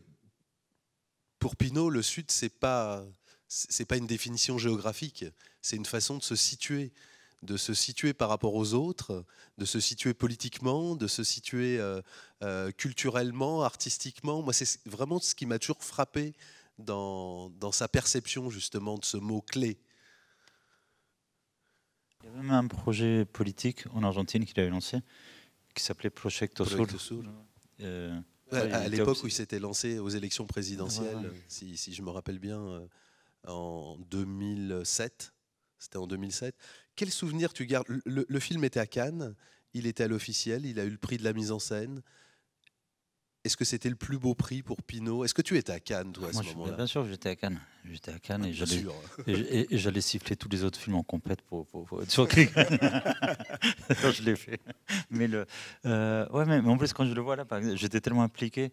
pour Pinault, le Sud, c'est pas c'est pas une définition géographique, c'est une façon de se situer, de se situer par rapport aux autres, de se situer politiquement, de se situer euh, culturellement, artistiquement. Moi, c'est vraiment ce qui m'a toujours frappé dans, sa perception justement de ce mot clé il y a même un projet politique en Argentine qu'il avait lancé, qui s'appelait Proyecto Soul. Euh, à l'époque où il s'était lancé aux élections présidentielles, Si, je me rappelle bien, euh, en 2007. C'était en 2007. Quel souvenir tu gardes le, film était à Cannes, il était à l'officiel, il a eu le prix de la mise en scène. Est-ce que c'était le plus beau prix pour Pinot Est-ce que tu étais à Cannes, toi, à ce moment-là Bien sûr, j'étais à Cannes. J'étais à Cannes et j'allais, siffler tous les autres films en complète pour, pour, pour être sûr je l'ai fait. Mais, le, euh, ouais, mais, en plus, quand je le vois là, j'étais tellement impliqué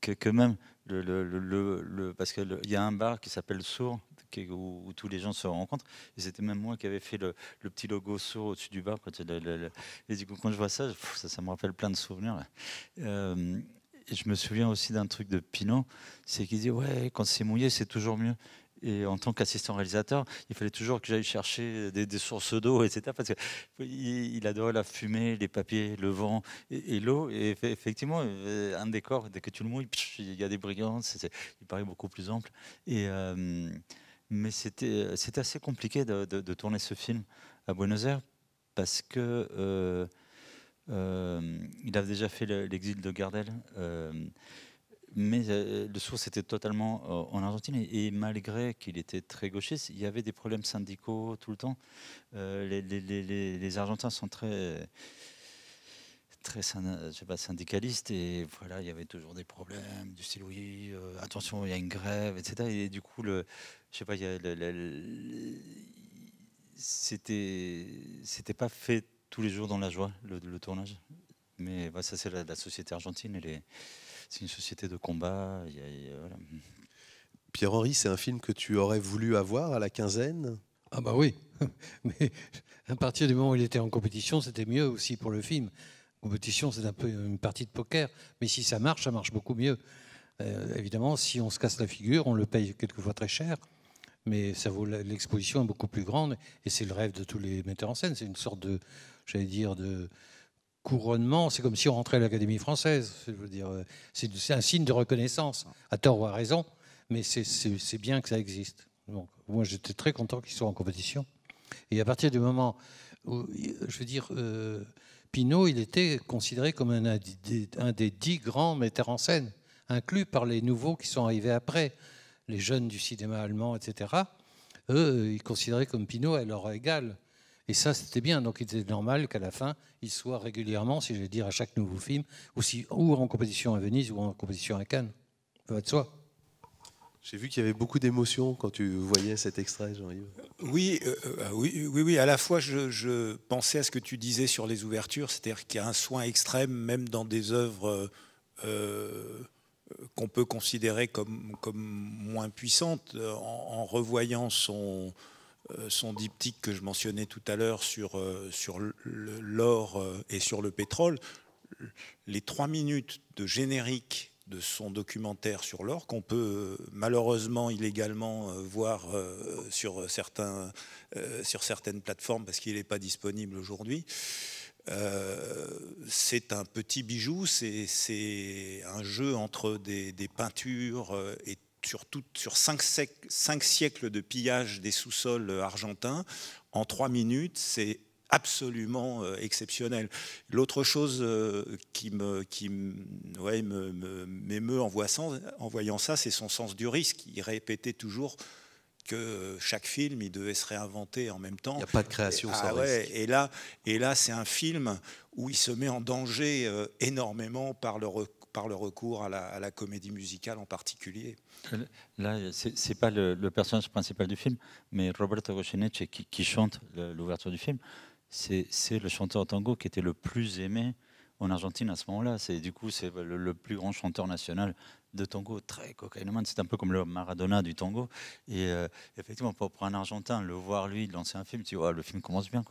que, même, le, parce qu'il y a un bar qui s'appelle Sourd, où, tous les gens se rencontrent. Et c'était même moi qui avais fait le, petit logo sourd au-dessus du bar. Quand, et du coup, quand je vois ça, ça, ça me rappelle plein de souvenirs. Euh, je me souviens aussi d'un truc de Pinot, c'est qu'il dit ouais, quand c'est mouillé, c'est toujours mieux. Et en tant qu'assistant réalisateur, il fallait toujours que j'aille chercher des, sources d'eau, etc. Parce qu'il il adorait la fumée, les papiers, le vent et, l'eau. Et effectivement, euh, un décor, dès que tu le mouilles, il y a des brillances, il paraît beaucoup plus ample. Et, euh, mais euh, c'était assez compliqué de, tourner ce film à Buenos Aires parce que. Euh, il avait déjà fait l'exil de Gardel euh, mais euh, le source était totalement en Argentine. Et, malgré qu'il était très gauchiste, il y avait des problèmes syndicaux tout le temps. les, Argentins sont très très pas, syndicalistes et voilà il y avait toujours des problèmes du style oui attention il y a une grève etc et du coup le je sais pas c'était c'était pas fait tous les jours dans la joie, le, tournage. Mais bah, ça, c'est la, société argentine. C'est une société de combat. Pierre-Henri, c'est un film que tu aurais voulu avoir à la quinzaine Ah, bah oui. Mais à partir du moment où il était en compétition, c'était mieux aussi pour le film. Compétition, c'est un peu une partie de poker. Mais si ça marche, ça marche beaucoup mieux. Euh, évidemment, si on se casse la figure, on le paye quelquefois très cher mais ça vaut l'exposition est beaucoup plus grande et c'est le rêve de tous les metteurs en scène. C'est une sorte de, j'allais dire, de couronnement. C'est comme si on rentrait à l'Académie française. Je veux dire, euh, c'est un signe de reconnaissance, à tort ou à raison, mais c'est bien que ça existe. Donc, moi, j'étais très content qu'ils soient en compétition. Et à partir du moment où, je veux dire, euh, Pinault, il était considéré comme un, un, des, dix grands metteurs en scène, inclus par les nouveaux qui sont arrivés après, les jeunes du cinéma allemand, etc. Eux, ils considéraient comme Pinault à leur égal. Et ça, c'était bien. Donc, il était normal qu'à la fin, il soit régulièrement, si je veux dire, à chaque nouveau film, ou, ou en composition à Venise ou en composition à Cannes. Ça va de soi. J'ai vu qu'il y avait beaucoup d'émotions quand tu voyais cet extrait, Jean-Yves. Oui, euh, euh, oui, oui, oui, à la fois je, pensais à ce que tu disais sur les ouvertures, c'est-à-dire qu'il y a un soin extrême, même dans des œuvres euh, qu'on peut considérer comme, comme moins puissantes, en revoyant son, euh, son diptyque que je mentionnais tout à l'heure sur, euh, sur l'or euh, et sur le pétrole, les trois minutes de générique de son documentaire sur l'or, qu'on peut malheureusement illégalement voir sur, certains, sur certaines plateformes parce qu'il n'est pas disponible aujourd'hui, c'est un petit bijou, c'est un jeu entre des, des peintures et sur, sur cinq, siècles de pillage des sous-sols euh, argentins, en trois minutes, c'est absolument euh, exceptionnel. L'autre chose euh, qui me qui ouais, m'émeut en, en, voyant ça, c'est son sens du risque. Il répétait toujours que chaque film, il devait se réinventer en même temps. Il n'y a pas de création sans ah ouais, Et là, et là c'est un film où il se met en danger énormément par le par le recours à la, comédie musicale en particulier. Là, ce n'est pas le, personnage principal du film, mais Roberto Goyeneche qui, chante l'ouverture du film, c'est le chanteur tango qui était le plus aimé en Argentine à ce moment-là. C'est du coup c'est le, plus grand chanteur national de tango, très cocaïnomane. C'est un peu comme le Maradona du tango. Et euh, effectivement, pour, un Argentin, le voir lui lancer un film, tu vois, oh, le film commence bien.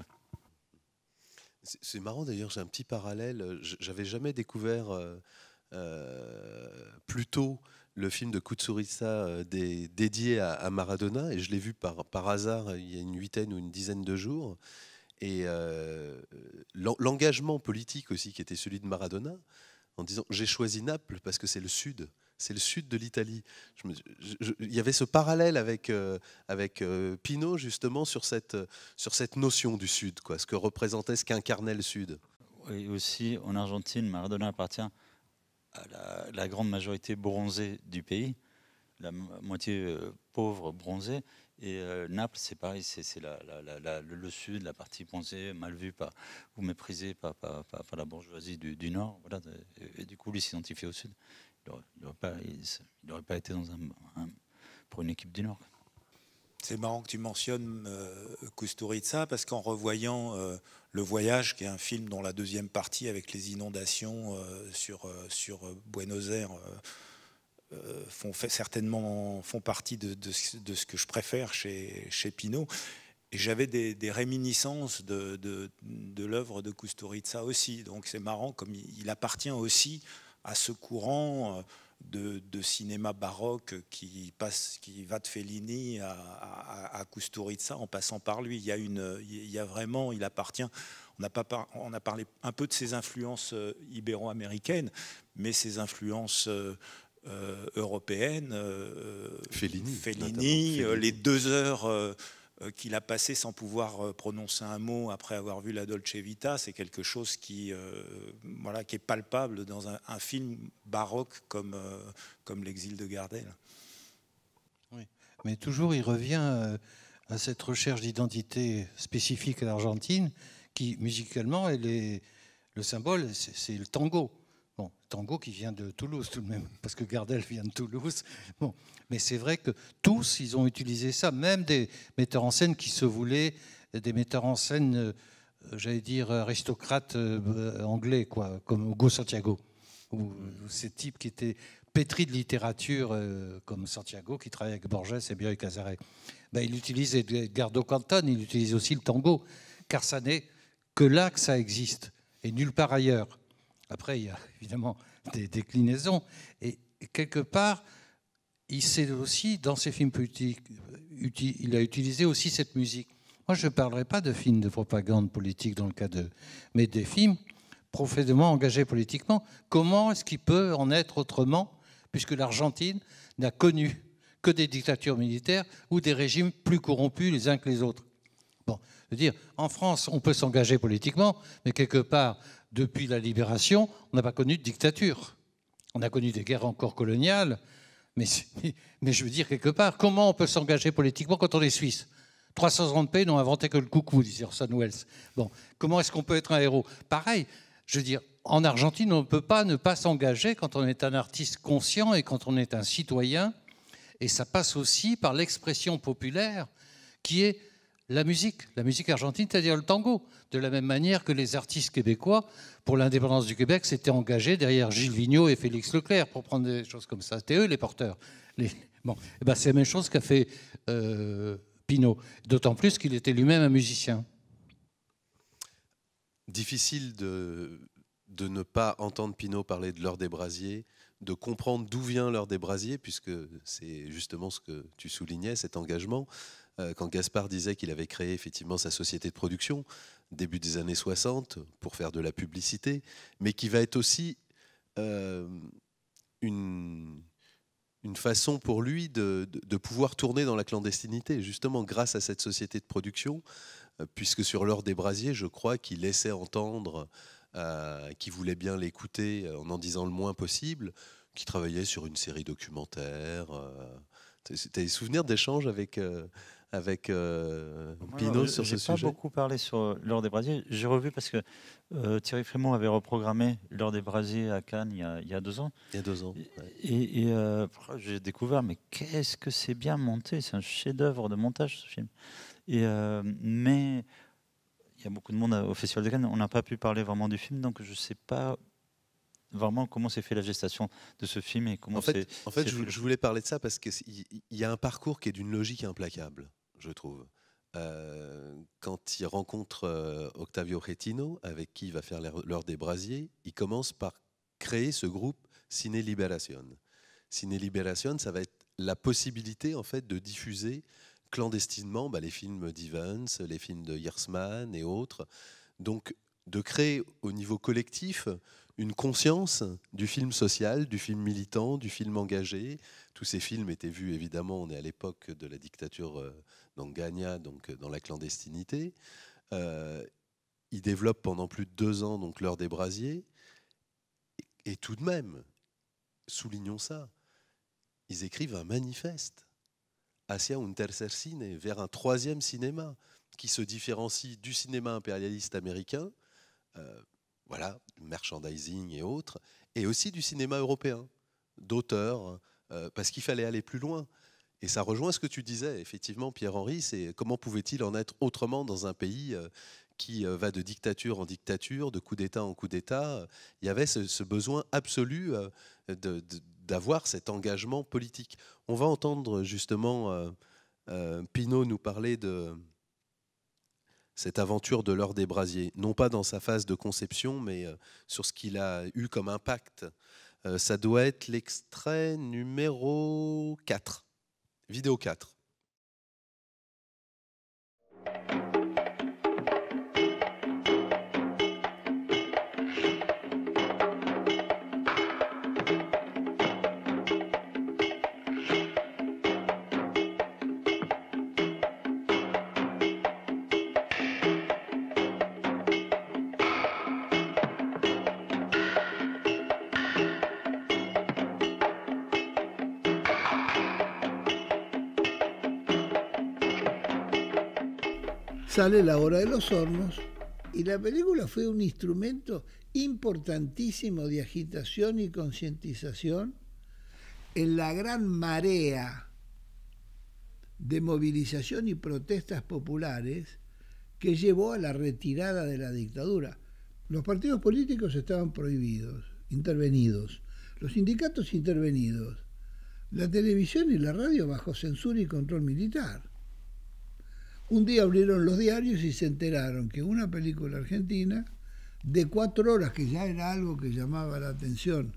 C'est marrant d'ailleurs, j'ai un petit parallèle. J'avais jamais découvert. Euh, euh, plutôt le film de Kutsurisa euh, dédié à, Maradona, et je l'ai vu par, par hasard euh, il y a une huitaine ou une dizaine de jours. Et l'engagement politique aussi qui était celui de Maradona, en disant j'ai choisi Naples parce que c'est le sud, c'est le sud de l'Italie. Il y avait ce parallèle avec, avec justement sur cette, sur cette notion du sud, quoi, ce que représentait, ce qu'incarnait le sud. Et aussi en Argentine, Maradona appartient la, grande majorité bronzée du pays, la moitié euh, pauvre bronzée. Et euh, Naples, c'est pareil, c'est le sud, la partie bronzée, mal vue ou méprisée par, la bourgeoisie du, Nord. et, du coup, lui s'identifie au sud. Il n'aurait pas, été pour une équipe du Nord. C'est marrant que tu mentionnes euh, Kusturica parce qu'en revoyant euh, Le Voyage, qui est un film dont la deuxième partie avec les inondations euh, sur, sur Buenos Aires font certainement font partie de, ce que je préfère chez, chez Pinault. j'avais des, réminiscences de, de l'œuvre de Kusturica aussi. Donc c'est marrant comme il, appartient aussi à ce courant de, cinéma baroque qui, passe, qui va de Fellini à, à, Kusturica en passant par lui. Il y a, une, il y vraiment, il appartient. On a, pas on a parlé un peu de ses influences euh, ibéro-américaines, mais ses influences euh, euh, européennes. Fellini, Fellini, les deux heures. Euh, qu'il a passé sans pouvoir euh, prononcer un mot après avoir vu la Dolce Vita, c'est quelque chose qui, euh, voilà, qui est palpable dans un, film baroque comme, comme L'exil de Gardel. Mais toujours, il revient à cette recherche d'identité spécifique à l'Argentine, qui musicalement, est, le symbole, c'est le tango. Bon, Tango qui vient de Toulouse tout de même, parce que Gardel vient de Toulouse. Bon, mais c'est vrai que tous, ils ont utilisé ça, même des metteurs en scène qui se voulaient des metteurs en scène, euh, j'allais dire, aristocrates euh, anglais, quoi, comme Hugo Santiago, ou ces types qui étaient pétris de littérature, euh, comme Santiago, qui travaillait avec Borges et Bioy Casaret. Ben, il utilise Edgardo Canton, il utilise aussi le tango, car ça n'est que là que ça existe, et nulle part ailleurs. Après, il y a évidemment des déclinaisons. Et quelque part, il s'est aussi, dans ses films politiques, il a utilisé aussi cette musique. Moi, je ne parlerai pas de films de propagande politique dans le cas de... Mais des films profondément engagés politiquement. Comment est-ce qu'il peut en être autrement, puisque l'Argentine n'a connu que des dictatures militaires ou des régimes plus corrompus les uns que les autres Bon, dire, en France, on peut s'engager politiquement, mais quelque part, depuis la libération, on n'a pas connu de dictature. On a connu des guerres encore coloniales, mais, je veux dire quelque part, comment on peut s'engager politiquement quand on est suisse 330 pays n'ont inventé que le coucou, disait Orson Welles. Bon, comment est-ce qu'on peut être un héros Pareil, je veux dire, en Argentine, on ne peut pas ne pas s'engager quand on est un artiste conscient et quand on est un citoyen. Et ça passe aussi par l'expression populaire qui est la musique, la musique argentine, c'est-à-dire le tango. De la même manière que les artistes québécois, pour l'indépendance du Québec, s'étaient engagés derrière Gilles Vigneault et Félix Leclerc, pour prendre des choses comme ça. C'était eux les porteurs. Les... Bon, eh ben, c'est la même chose qu'a fait euh, Pinault, d'autant plus qu'il était lui-même un musicien. Difficile de, de ne pas entendre Pinault parler de l'heure des brasiers, de comprendre d'où vient l'heure des brasiers, puisque c'est justement ce que tu soulignais, cet engagement. Euh, quand Gaspard disait qu'il avait créé effectivement sa société de production, début des années 60, pour faire de la publicité, mais qui va être aussi euh, une, une, façon pour lui de, pouvoir tourner dans la clandestinité, justement grâce à cette société de production, euh, puisque sur l'heure des brasiers, je crois qu'il laissait entendre euh, qu'il voulait bien l'écouter en en disant le moins possible, qu'il travaillait sur une série documentaire. Tu as des souvenirs d'échanges avec, avec Pino euh, sur ce sujet. J'ai pas beaucoup parlé sur l'heure des brasiers. J'ai revu parce que euh, Thierry Frémont avait reprogrammé l'heure des brasiers à Cannes il y, a, deux ans. Il y a deux ans. Et, euh, oh, j'ai découvert, mais qu'est-ce que c'est bien monté C'est un chef-d'œuvre de montage ce film. Et, mais il y a beaucoup de monde au Festival de Cannes. On n'a pas pu parler vraiment du film, donc je sais pas vraiment comment s'est fait la gestation de ce film et comment En fait, en fait je, voulais parler de ça parce qu'il y a un parcours qui est d'une logique implacable je trouve. Euh, quand il rencontre euh, Octavio Retino, avec qui il va faire l'heure des brasiers, il commence par créer ce groupe Ciné Libération. Ciné Libération, ça va être la possibilité en fait de diffuser clandestinement bah, les films d'Ivans, les films de Yersman et autres. Donc de créer au niveau collectif une conscience du film social, du film militant, du film engagé. Tous ces films étaient vus, évidemment, on est à l'époque de la dictature euh, donc Gagna, donc euh, dans la clandestinité. Euh, ils développent pendant plus de deux ans donc l'heure des brasiers. Et, tout de même, soulignons ça, ils écrivent un manifeste Asia un tercer cine, vers un troisième cinéma qui se différencie du cinéma impérialiste américain, euh, voilà, merchandising et autres, et aussi du cinéma européen, d'auteur euh, parce qu'il fallait aller plus loin. Et ça rejoint ce que tu disais, effectivement, Pierre-Henri, c'est comment pouvait-il en être autrement dans un pays euh, qui euh, va de dictature en dictature, de coup d'État en coup d'État euh, Il y avait ce, besoin absolu d'avoir cet engagement politique. On va entendre justement euh, Pinault nous parler de cette aventure de l'ordre des brasiers, non pas dans sa phase de conception, mais sur ce qu'il a eu comme impact. ça doit être l'extrait numéro 4. Vidéo 4. sale La Hora de los Hornos y la película fue un instrumento importantísimo de agitación y concientización en la gran marea de movilización y protestas populares que llevó a la retirada de la dictadura. Los partidos políticos estaban prohibidos, intervenidos, los sindicatos intervenidos, la televisión y la radio bajo censura y control militar un día abrieron los diarios y se enteraron que una película argentina de cuatro horas, que ya era algo que llamaba la atención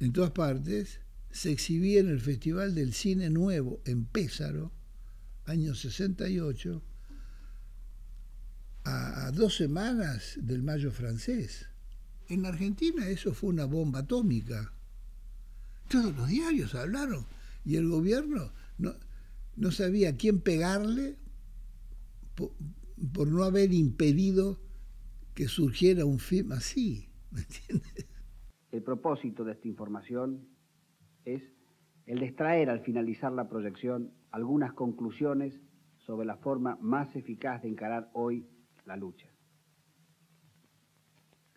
en todas partes, se exhibía en el Festival del Cine Nuevo en Pésaro, año 68, a, dos semanas del Mayo francés. En Argentina eso fue una bomba atómica. Todos los diarios hablaron y el gobierno no, sabía quién pegarle por, no haber impedido que surgiera un film así, ¿me entiendes? El propósito de esta información es el de extraer al finalizar la proyección algunas conclusiones sobre la forma más eficaz de encarar hoy la lucha.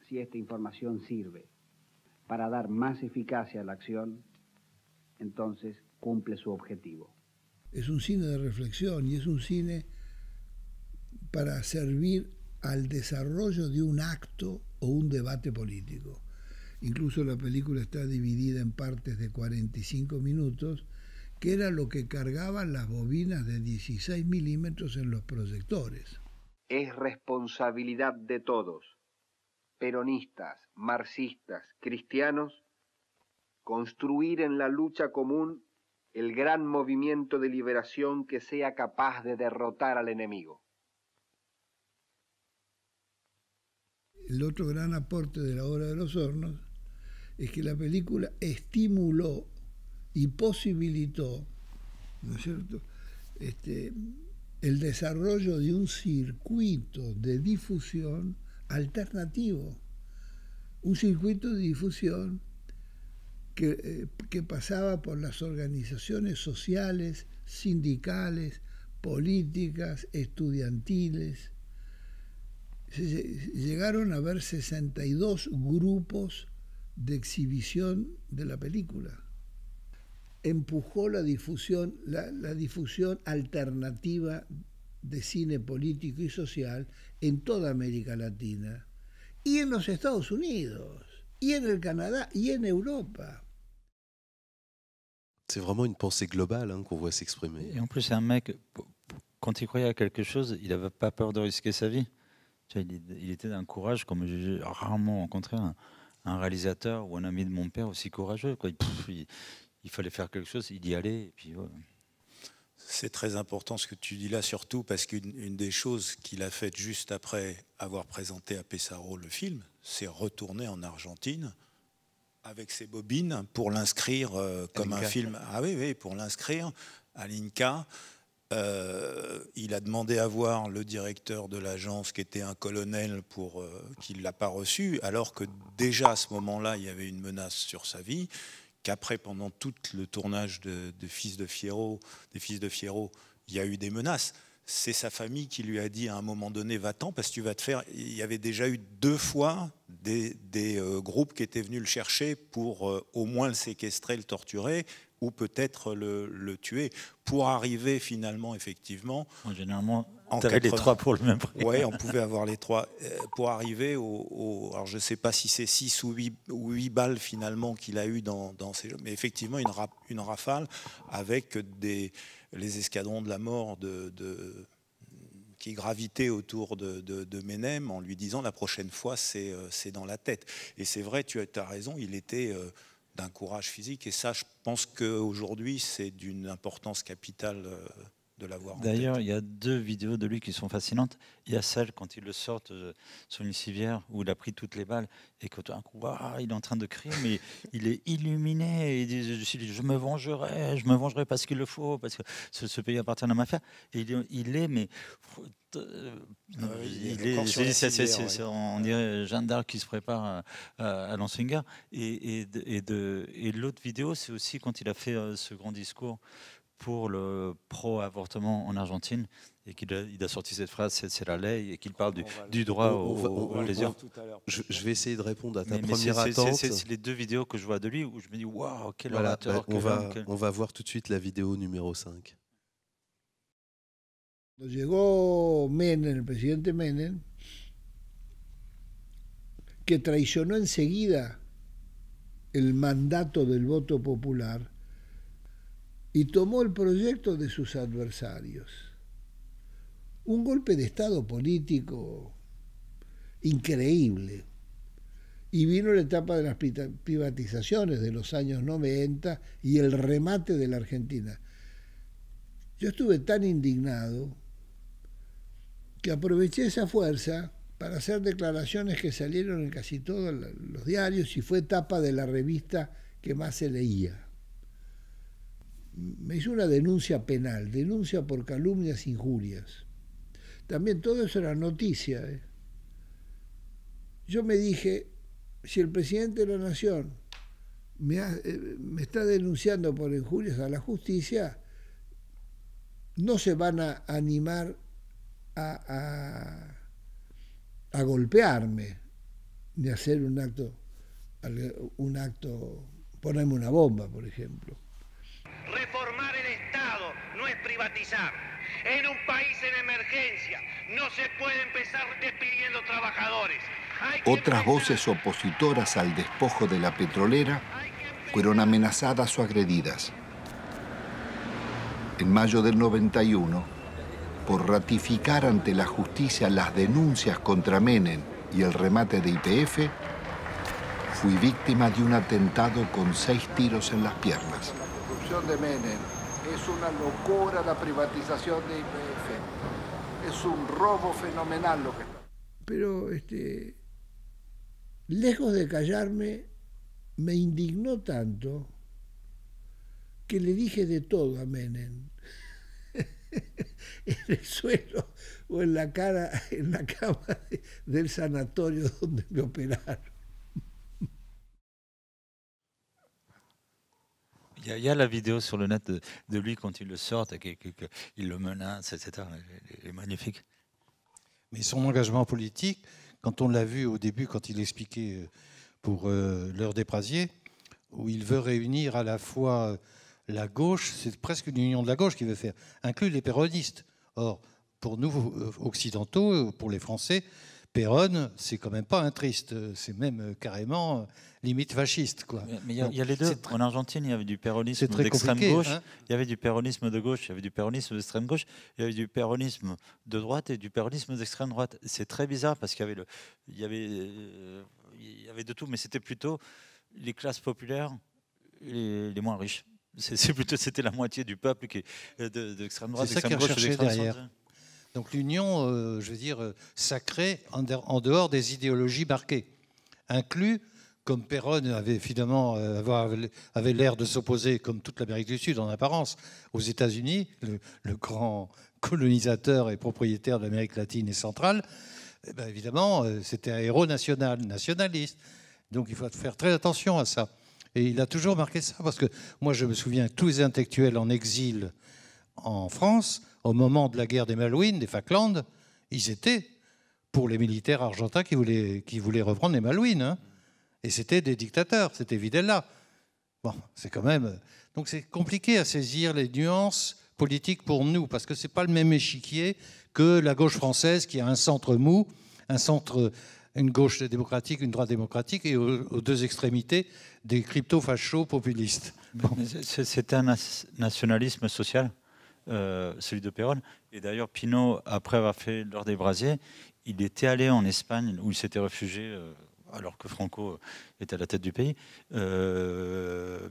Si esta información sirve para dar más eficacia a la acción, entonces cumple su objetivo. Es un cine de reflexión y es un cine para servir al desarrollo de un acto o un debate político. Incluso la película está dividida en partes de 45 minutos, que era lo que cargaban las bobinas de 16 milímetros en los proyectores. Es responsabilidad de todos, peronistas, marxistas, cristianos, construir en la lucha común el gran movimiento de liberación que sea capaz de derrotar al enemigo. el otro gran aporte de la obra de los hornos es que la película estimuló y posibilitó, ¿no cierto?, este, el desarrollo de un circuito de difusión alternativo, un circuito de difusión que, eh, que pasaba por las organizaciones sociales, sindicales, políticas, estudiantiles, llegaron a ver 62 grupos de exhibición de la película. Empujó la difusión, la, difusión alternativa de cine político y social en toda América Latina y en los Estados Unidos y en el Canadá y en Europa. C'est vraiment une pensée globale hein, qu'on voit s'exprimer. Y, en plus, un mec, Cuando il croyait à quelque chose, il n'avait pas peur de risquer sa vie. il, était d'un courage comme j'ai rarement rencontré un, réalisateur ou un ami de mon père aussi courageux. Quoi. il, fallait faire quelque chose, il y allait. puis, C'est très important ce que tu dis là, surtout parce qu'une des choses qu'il a faites juste après avoir présenté à Pessaro le film, c'est retourner en Argentine avec ses bobines pour l'inscrire euh, comme un film. Ah oui, oui, pour l'inscrire à l'INCA. Euh, il a demandé à voir le directeur de l'agence, qui était un colonel, pour euh, qu'il ne l'a pas reçu, alors que déjà à ce moment-là, il y avait une menace sur sa vie, qu'après, pendant tout le tournage de, Fils de Fierro, des Fils de Fierro, il y a eu des menaces. C'est sa famille qui lui a dit à un moment donné, va-t'en, parce que tu vas te faire... Il y avait déjà eu deux fois des, euh, groupes qui étaient venus le chercher pour au moins le séquestrer, le torturer, ou peut-être le, tuer pour arriver finalement effectivement. Généralement, on avait les trois pour le même prix. Oui, on pouvait avoir les trois euh, pour arriver au. alors je ne sais pas si c'est 6 ou 8, balles finalement qu'il a eu dans, dans, ces mais effectivement une, une rafale avec des, les escadrons de la mort de, qui gravitaient autour de, de, en lui disant la prochaine fois euh, c'est dans la tête. Et c'est vrai, tu as, as raison, il était... Euh, d'un courage physique. Et ça, je pense qu'aujourd'hui, c'est d'une importance capitale euh, D'ailleurs, il y a deux vidéos de lui qui sont fascinantes. Il y a celle quand il le sort euh, sur une civière où il a pris toutes les balles et quand un coup, il est en train de crier, mais il est illuminé. Et il dit, je, me vengerai, je me vengerai parce qu'il le faut, parce que ce, pays appartient à ma mafia. Et il, est, mais il, est, on dirait Jeanne d'Arc qui se prépare à, à, Et, de, et l'autre vidéo, c'est aussi quand il a fait euh, ce grand discours pour le pro-avortement en Argentine et qu'il a, sorti cette phrase, c'est la ley, et qu'il parle du, droit au, plaisir. Je, vais essayer de répondre à ta première attente. C'est les deux vidéos que je vois de lui où je me dis waouh, quel voilà, orateur. Bah, on, va, on va voir tout de suite la vidéo numéro 5. Llegó Menem, el presidente Menem, que traicionó enseguida le mandat du vote populaire y tomó el proyecto de sus adversarios. Un golpe de Estado político increíble. Y vino la etapa de las privatizaciones de los años 90 y el remate de la Argentina. Yo estuve tan indignado que aproveché esa fuerza para hacer declaraciones que salieron en casi todos los diarios y fue etapa de la revista que más se leía me hizo una denuncia penal, denuncia por calumnias e injurias. También todo eso era noticia. ¿eh? Yo me dije, si el presidente de la Nación eh, me, está denunciando por injurias a la justicia, no se van a animar a, golpearme ni hacer un acto, un acto, ponerme una bomba, por ejemplo. Reformar el Estado no es privatizar. En un país en emergencia no se puede empezar despidiendo trabajadores. Otras voces opositoras al despojo de la petrolera fueron amenazadas o agredidas. En mayo del 91, por ratificar ante la justicia las denuncias contra Menem y el remate de IPF, fui víctima de un atentado con seis tiros en las piernas de Menem. Es una locura la privatización de IPF. Es un robo fenomenal lo que está. Pero este, lejos de callarme, me indignó tanto que le dije de todo a Menem. en el suelo o en la cara, en la cama del sanatorio donde me operaron. Il y, a la vidéo sur le net de, lui quand il le sort, il le menace, etc. Il est magnifique. Mais son engagement politique, quand on l'a vu au début, quand il expliquait euh, pour euh, l'heure des où il veut réunir à la fois la gauche, c'est presque une union de la gauche qu'il veut faire, inclut les périodistes. Or, pour nous, euh, occidentaux, pour les Français, Perron, c'est quand même pas un triste, c'est même euh, carrément euh, limite fasciste. Quoi. Mais il y, a les deux. en Argentine, il y avait du péronisme d'extrême gauche, hein. il y avait du péronisme de gauche, il y avait du péronisme d'extrême gauche, il y avait du péronisme de droite et du péronisme d'extrême droite. C'est très bizarre parce qu'il y avait, y avait, euh, y avait de tout, mais c'était plutôt les classes populaires, les, les moins riches. C'est plutôt c'était la moitié du peuple qui d'extrême de, droite, d'extrême gauche, d'extrême donc l'union, euh, je veux dire, euh, sacrée en dehors des idéologies marquées, inclus, comme Perron avait finalement euh, avait l'air de s'opposer, comme toute l'Amérique du Sud en apparence, aux États-Unis, le, grand colonisateur et propriétaire de l'Amérique latine et centrale, eh ben, évidemment, c'était un héros national, nationaliste. Donc il faut faire très attention à ça. Et il a toujours marqué ça, parce que moi je me souviens, tous les intellectuels en exil en France, au moment de la guerre des Malouines, des Falklands, ils étaient pour les militaires argentins qui voulaient, reprendre les Malouines. Hein. Et c'était des dictateurs, c'était Videla. Bon, c'est quand même. Donc c'est compliqué à saisir les nuances politiques pour nous, parce que ce n'est pas le même échiquier que la gauche française qui a un centre mou, un centre, une gauche démocratique, une droite démocratique, et aux, deux extrémités des crypto fascistes populistes. C'est un nationalisme social euh, celui de Pérol. Et d'ailleurs, Pino après avoir fait l'heure des brasiers, il était allé en Espagne où il s'était réfugié euh, alors que Franco euh, était à la tête du pays. Euh,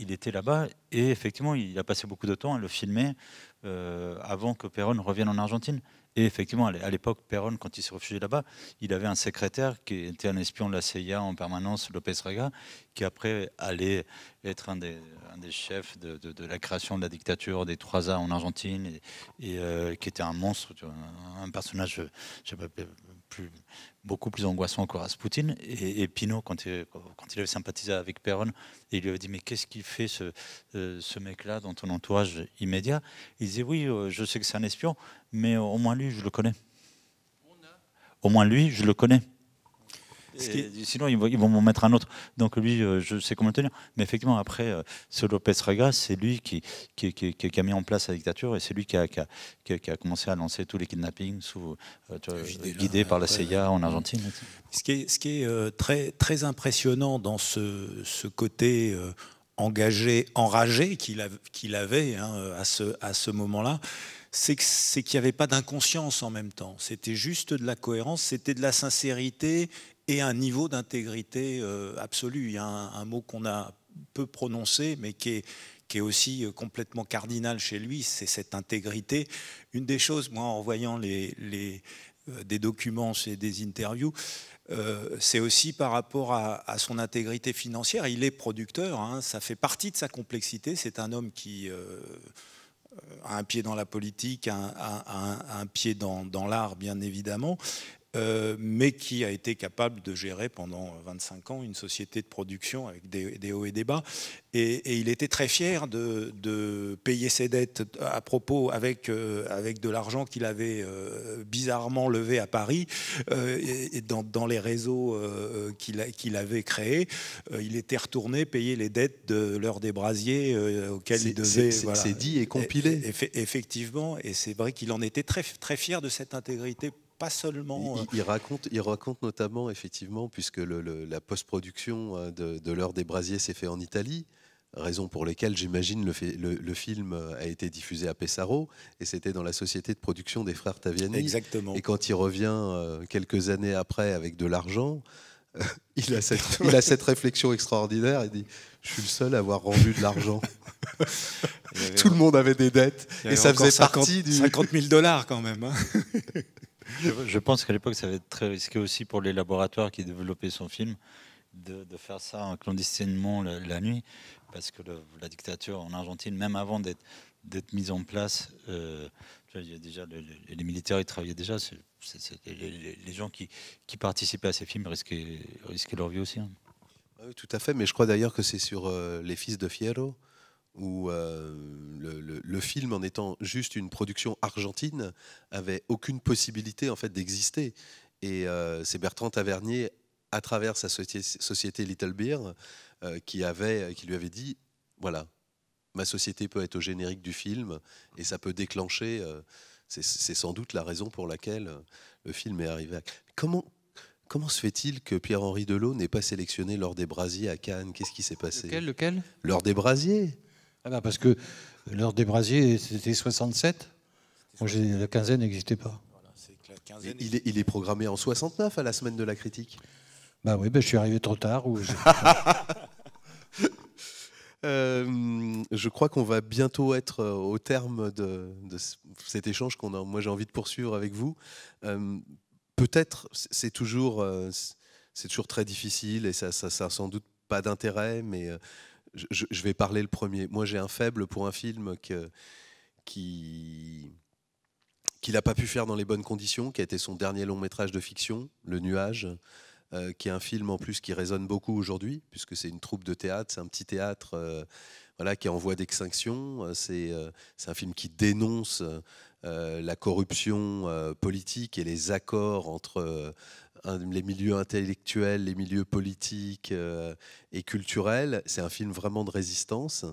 il était là-bas et effectivement, il a passé beaucoup de temps à le filmer avant que Perron revienne en Argentine. Et effectivement, à l'époque, Perron, quand il s'est réfugié là-bas, il avait un secrétaire qui était un espion de la CIA en permanence, Lopez Rega, qui après allait être un des, des chefs de, la création de la dictature des 3A en Argentine, et, euh, qui était un monstre, un personnage euh, je sais pas, plus, beaucoup plus angoissant que Poutine. Et, et quand il, avait sympathisé avec Perron, il lui avait dit Mais qu'est-ce qu'il fait ce, euh, ce mec-là dans ton entourage immédiat Il disait Oui, je sais que c'est un espion, mais au moins lui, je le connais. Au moins lui, je le connais. Sinon, ils vont, vont m'en mettre un autre. Donc lui, euh, je sais comment le tenir. Mais effectivement, après, euh, ce Lopez Regas c'est lui qui qui, a mis en place la dictature et c'est lui qui a, a, commencé à lancer tous les kidnappings sous, euh, guidés par la CIA en Argentine. Ce qui est, ce qui est très, très impressionnant dans ce, côté... engagé, enragé qu'il avait hein, à ce, à ce moment-là, c'est qu'il n'y avait pas d'inconscience en même temps. C'était juste de la cohérence, c'était de la sincérité et un niveau d'intégrité euh, absolu. Il y a un, mot qu'on a peu prononcé, mais qui est, qui est aussi euh, complètement cardinal chez lui, c'est cette intégrité. Une des choses, moi, en voyant les, les euh, des documents, et des interviews, c'est aussi par rapport à, à, son intégrité financière. Il est producteur, hein. ça fait partie de sa complexité. C'est un homme qui a un pied dans la politique, un, un pied dans, dans l'art, bien évidemment, euh, mais qui a été capable de gérer pendant 25 euh, ans une société de production avec des, hauts et des bas. Et, il était très fier de, payer ses dettes à propos avec, euh, avec de l'argent qu'il avait bizarrement levé à Paris dans, les réseaux qu'il avait créés. il était retourné payer les dettes de l'heure des brasiers auxquelles il devait. C'est dit et compilé. Effectivement, et c'est vrai qu'il en était très, très fier de cette intégrité pas seulement. Il, euh, raconte, il raconte notamment, effectivement, puisque la post-production euh, de, L'heure des brasiers s'est faite en Italie, raison pour laquelle j'imagine le, film euh, a été diffusé à Pesaro et c'était dans la société de production des frères Taviani. Exactement. Et quand il revient quelques années après avec de l'argent, il, a cette, cette réflexion extraordinaire. Il dit Je suis le seul à avoir rendu de l'argent. Tout le monde avait des dettes et ça faisait partie du. 50 000 dollars quand même. Hein. Je pense qu'à l'époque, ça va être très risqué aussi pour les laboratoires qui développaient son film de, faire ça clandestinement la, nuit, parce que la dictature en Argentine, même avant d'être d'être mise en place. Euh, déjà les, militaires, y travaillaient déjà. les, gens qui, participaient à ces films risquaient, leur vie aussi. Hein. Oui, tout à fait, mais je crois d'ailleurs que c'est sur euh, Les Fils de Fierro où euh, le, film, en étant juste une production argentine, avait aucune possibilité en fait d'exister. Et euh, c'est Bertrand Tavernier, à travers sa société Little Beer, euh, qui, avait, qui lui avait dit voilà, ma société peut être au générique du film et ça peut déclencher. c'est sans doute la raison pour laquelle le film est arrivé. Comment, Comment se fait-il que Pierre-Henri Delot n'ait pas sélectionné lors des brasiers à Cannes Qu'est-ce qui s'est passé Lequel, lequel Lors des brasiers. Ah bah, parce que euh, l'heure des brasiers, c'était 67. Moi, la quinzaine n'existait pas. il, est, programmé en 69 à la semaine de la critique. Bah oui, ben je suis arrivé trop tard. Ou je euh, crois qu'on va bientôt être euh, au terme de, cet échange qu'on a. Moi, j'ai envie de poursuivre avec vous. Peut-être, c'est toujours, c'est toujours très difficile et ça, ça, ça sans doute pas d'intérêt, mais je, vais parler le premier. Moi, j'ai un faible pour un film qui qu'il n'a pas pu faire dans les bonnes conditions, qui a été son dernier long métrage de fiction, Le Nuage, euh, qui est un film en plus qui résonne beaucoup aujourd'hui, puisque c'est une troupe de théâtre, c'est un petit théâtre euh, qui est en voie d'extinction. Euh, euh, c'est un film qui dénonce euh, la corruption politique et les accords entre les milieux intellectuels, les milieux politiques et culturels. C'est un film vraiment de résistance.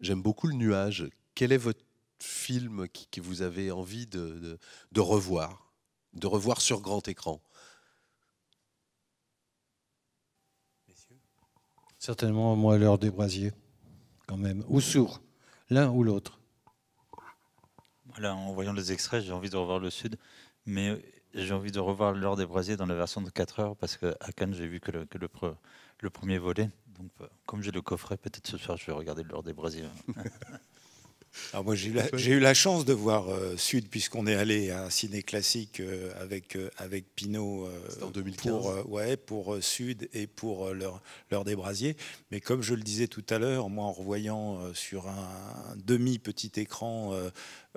J'aime beaucoup le nuage. Quel est votre film que vous avez envie de, revoir, de revoir sur grand écran Certainement, moi, l'heure des brasiers même, ou sourd, l'un ou l'autre. voilà en voyant les extraits, j'ai envie de revoir le Sud, mais j'ai envie de revoir l'heure des brasiers dans la version de 4 heures, parce qu'à Cannes, j'ai vu que le, premier volet. Donc, euh, comme j'ai le coffret, peut-être ce soir, je vais regarder l'heure des brasiers. moi, j'ai eu, la, chance de voir euh, Sud, puisqu'on est allé à un ciné classique euh, avec, euh, avec Pinot en 2015. pour, ouais, pour Sud et pour leur leur des Mais comme je le disais tout à l'heure, moi, en revoyant sur un, demi-petit écran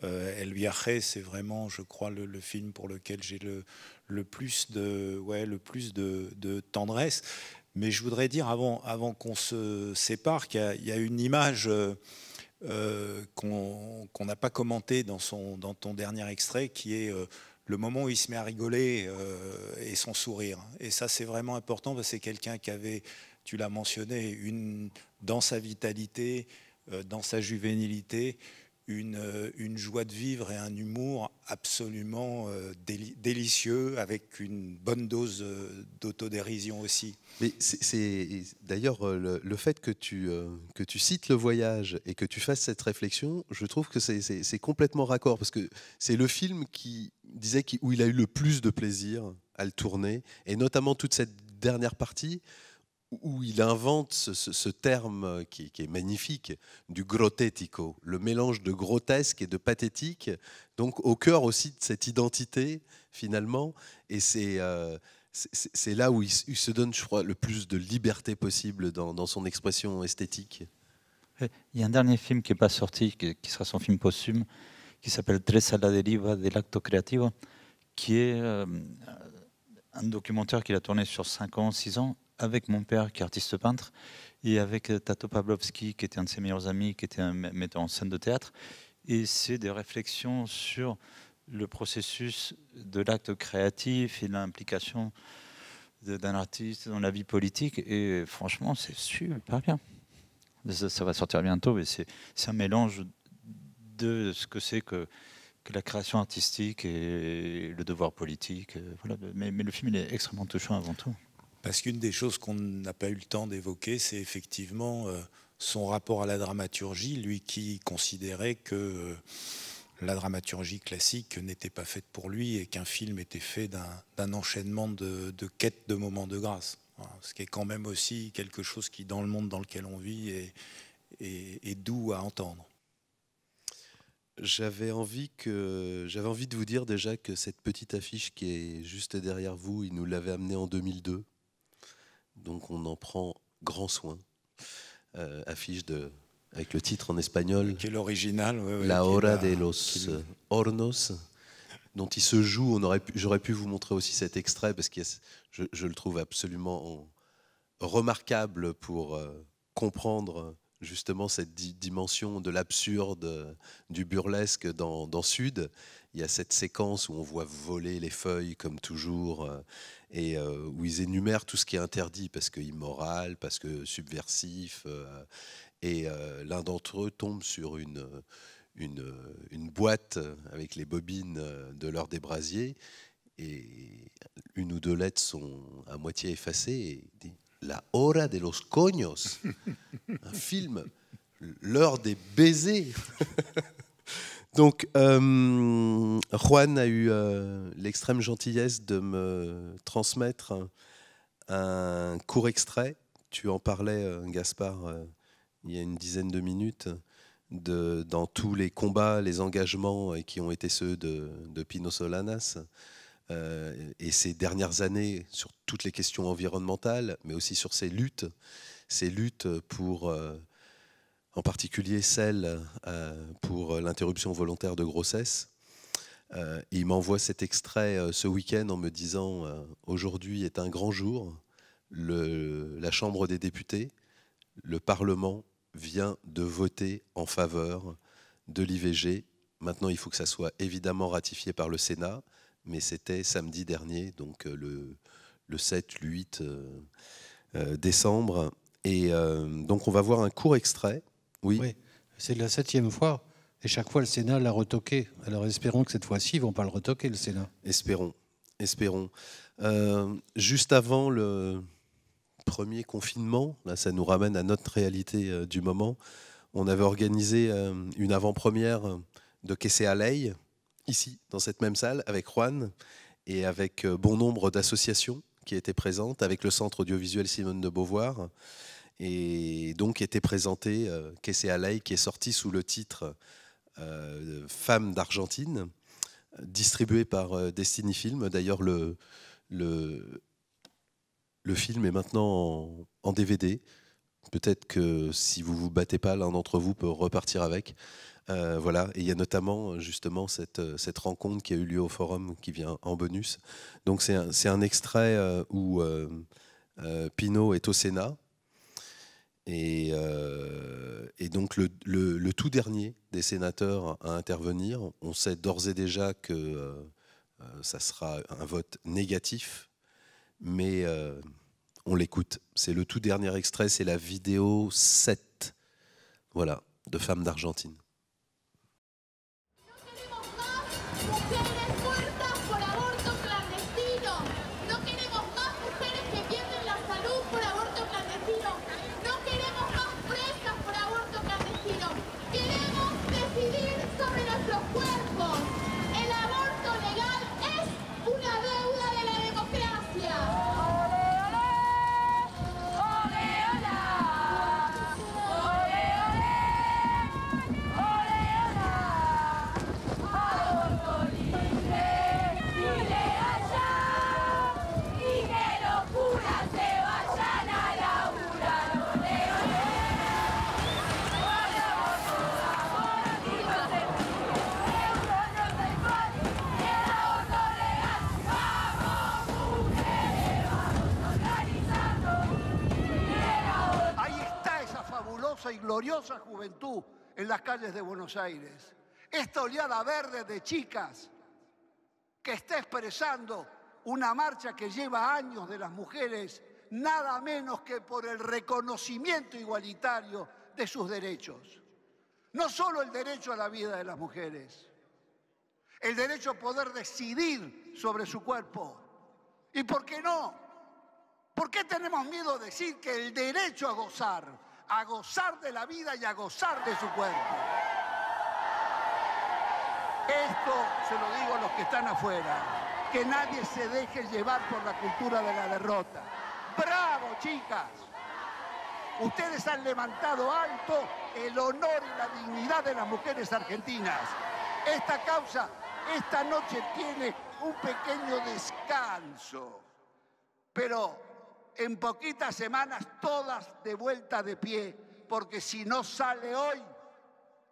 El Viaje, c'est vraiment, je crois, le, film pour lequel j'ai le, le plus de, ouais, le plus de, tendresse. Mais je voudrais dire, avant, avant qu'on se sépare, qu'il y a une image... Euh, qu'on n'a pas commenté dans, son, ton dernier extrait, qui est euh, le moment où il se met à rigoler euh, et son sourire. Et ça, c'est vraiment important parce que c'est quelqu'un qui avait, tu l'as mentionné, dans sa vitalité, dans sa juvénilité, une, une, joie de vivre et un humour absolument euh, délicieux, avec une bonne dose euh, d'autodérision aussi. Mais c'est d'ailleurs euh, le, fait que tu, que tu cites le voyage et que tu fasses cette réflexion, je trouve que c'est complètement raccord, parce que c'est le film qui disait qu où il a eu le plus de plaisir à le tourner, et notamment toute cette dernière partie où il invente ce, terme euh, qui, est magnifique du grottetico, le mélange de grotesque et de pathétique, donc au cœur aussi de cette identité finalement. Et c'est euh, là où il, se donne, je crois, le plus de liberté possible dans, son expression esthétique. Eh, il y a un dernier film qui n'est pas sorti, qui sera son film posthume, qui s'appelle Tres à la deriva de l'acto creativo, qui est euh, un documentaire qu'il a tourné sur 5 ans, 6 ans, avec mon père qui est artiste peintre et avec euh, Tato Pavlovski qui était un de ses meilleurs amis, qui était un metteur en scène de théâtre. Et c'est des réflexions sur le processus de l'acte créatif et l'implication d'un artiste dans la vie politique. Et franchement, c'est super bien. Ça, va sortir bientôt, mais c'est un mélange de ce que c'est que, la création artistique et le devoir politique. Euh, mais, le film, est extrêmement touchant avant tout. Parce qu'une des choses qu'on n'a pas eu le temps d'évoquer, c'est effectivement euh, son rapport à la dramaturgie, lui qui considérait que euh, la dramaturgie classique n'était pas faite pour lui et qu'un film était fait d'un enchaînement de, quêtes de moments de grâce. Hein, ce qui est quand même aussi quelque chose qui, dans le monde dans lequel on vit, est, doux à entendre. J'avais envie, que, j'avais envie de vous dire déjà que cette petite affiche qui est juste derrière vous, il nous l'avait amenée en 2002 donc on en prend grand soin. Euh, affiche de, avec le titre en espagnol. l'original la Hora de los Hornos, dont il se joue. J'aurais pu vous montrer aussi cet extrait parce que je, le trouve absolument remarquable pour euh, comprendre justement cette dimension de l'absurde, euh, du burlesque dans, dans Sud il y a cette séquence où on voit voler les feuilles comme toujours euh, et euh, où ils énumèrent tout ce qui est interdit parce que immoral, parce que subversif. Euh, et l'un d'entre eux tombe sur une, une, boîte avec les bobines de l'heure des brasiers et une ou deux lettres sont à moitié effacées dit La hora de los coños, un film, l'heure des baisers. Donc, euh, Juan a eu euh, l'extrême gentillesse de me transmettre un, court extrait. Tu en parlais, euh, Gaspard, il y a une dizaine de minutes, de, dans tous les combats, les engagements qui ont été ceux de, Pino Solanas. et ces dernières années sur toutes les questions environnementales, mais aussi sur ses luttes, ces luttes pour en particulier celle euh, pour l'interruption volontaire de grossesse. Euh, il m'envoie cet extrait euh, ce week-end en me disant Aujourd'hui est un grand jour, le, la Chambre des députés, le Parlement vient de voter en faveur de l'IVG. Maintenant, il faut que ça soit évidemment ratifié par le Sénat, mais c'était samedi dernier, donc le, 7, 8 décembre. Et donc, on va voir un court extrait oui. C'est la septième fois. Et chaque fois, le Sénat l'a retoqué. Alors espérons que cette fois-ci, ils ne vont pas le retoquer, le Sénat. Espérons. Espérons. Euh, juste avant le premier confinement, là, ça nous ramène à notre réalité euh, du moment. On avait organisé euh, une avant-première de à l'œil ici, dans cette même salle, avec Juan et avec bon nombre d'associations qui étaient présentes, avec le Centre audiovisuel Simone de Beauvoir et donc était présenté euh, Kessé qui est sorti sous le titre Femmes euh, Femme d'Argentine, distribué par euh, Destiny Film. D'ailleurs, le, le, le, film est maintenant en, DVD. Peut-être que si vous vous battez pas, l'un d'entre vous peut repartir avec. voilà, et il y a notamment justement cette, cette, rencontre qui a eu lieu au forum qui vient en bonus. Donc c'est un, un, extrait où Pino est au Sénat euh, et, donc le, tout dernier des sénateurs à intervenir, on sait d'ores et déjà que euh, euh, ça sera un vote négatif, mais on l'écoute. C'est le tout dernier extrait, c'est la vidéo 7 voilà, de Femmes d'Argentine. gloriosa juventud en las calles de Buenos Aires. Esta oleada verde de chicas que está expresando una marcha que lleva años de las mujeres, nada menos que por el reconocimiento igualitario de sus derechos. No solo el derecho a la vida de las mujeres, el derecho a poder decidir sobre su cuerpo. ¿Y por qué no? ¿Por qué tenemos miedo a decir que el derecho a gozar a gozar de la vida y a gozar de su cuerpo. Esto se lo digo a los que están afuera, que nadie se deje llevar por la cultura de la derrota. ¡Bravo, chicas! Ustedes han levantado alto el honor y la dignidad de las mujeres argentinas. Esta causa esta noche tiene un pequeño descanso, pero en poquitas semanas todas de vuelta de pie, porque si no sale hoy,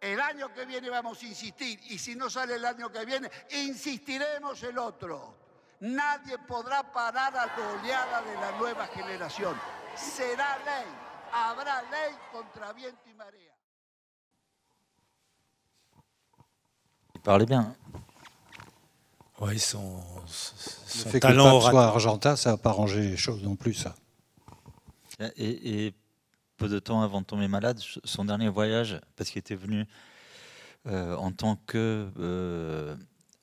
el año que viene vamos a insistir, y si no sale el año que viene, insistiremos el otro. Nadie podrá parar a la oleada de la nueva generación. Será ley, habrá ley contra viento y marea. bien. Oui, son, fait que le soit argentin, ça n'a pas arrangé les choses non plus, ça. Et, peu de temps avant de tomber malade, son dernier voyage, parce qu'il était venu euh, en tant que euh,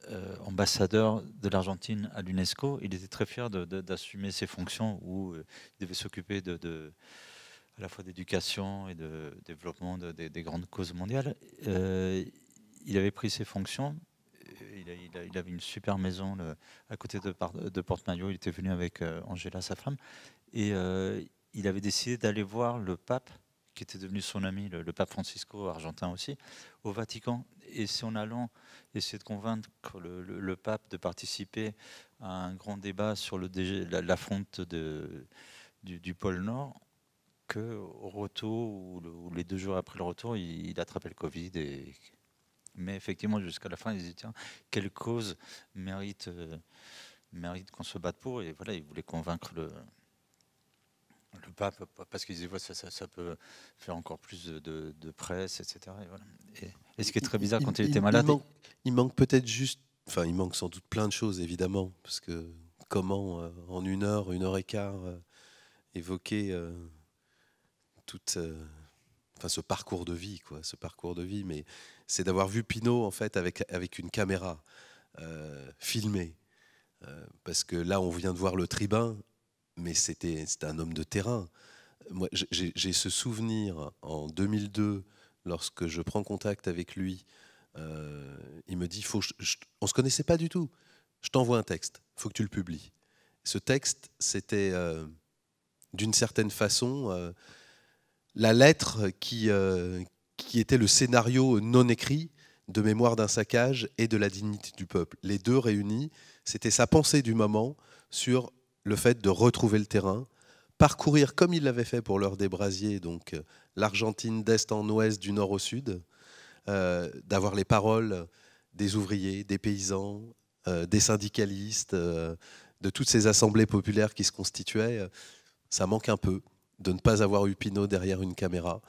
euh, ambassadeur de l'Argentine à l'UNESCO, il était très fier d'assumer ses fonctions où il devait s'occuper de, à la fois d'éducation et de développement des grandes causes mondiales. il avait pris ses fonctions il, avait une super maison à côté de, de Porte Maillot. Il était venu avec euh, Angela, sa femme. Et euh, il avait décidé d'aller voir le pape, qui était devenu son ami, le, pape Francisco, argentin aussi, au Vatican. Et c'est en allant essayer de convaincre le, pape de participer à un grand débat sur l'affronte la, du, du, pôle Nord que au retour, ou, les deux jours après le retour, il, il attrapait le Covid et mais effectivement, jusqu'à la fin, ils disaient tiens, quelle cause mérite, euh, mérite qu'on se batte pour Et voilà, ils voulaient convaincre le, le pape, parce qu'ils disaient ça, peut faire encore plus de, de, presse, etc. Et, voilà. et, ce qui est très bizarre, quand il, était malade. Il manque, peut-être juste, enfin, il manque sans doute plein de choses, évidemment, parce que comment, euh, en une heure, une heure et quart, euh, évoquer toute enfin ce parcours de vie, quoi, ce parcours de vie, mais c'est d'avoir vu Pinot en fait avec, avec une caméra euh, filmée, euh, parce que là on vient de voir le tribun, mais c'était un homme de terrain. Moi, j'ai ce souvenir en 2002, lorsque je prends contact avec lui, euh, il me dit, faut, ne on se connaissait pas du tout. Je t'envoie un texte, faut que tu le publies. Ce texte, c'était d'une certaine façon la lettre euh, qui, était le scénario non écrit de Mémoire d'un saccage et de la dignité du peuple. Les deux réunis, c'était sa pensée du moment sur le fait de retrouver le terrain, parcourir comme il l'avait fait pour l'heure des brasiers, donc euh, l'Argentine d'est en ouest, du nord au sud, euh, d'avoir les paroles des ouvriers, des paysans, des syndicalistes, de toutes ces assemblées populaires qui se constituaient, ça manque un peu de ne pas avoir eu Pinot derrière une caméra.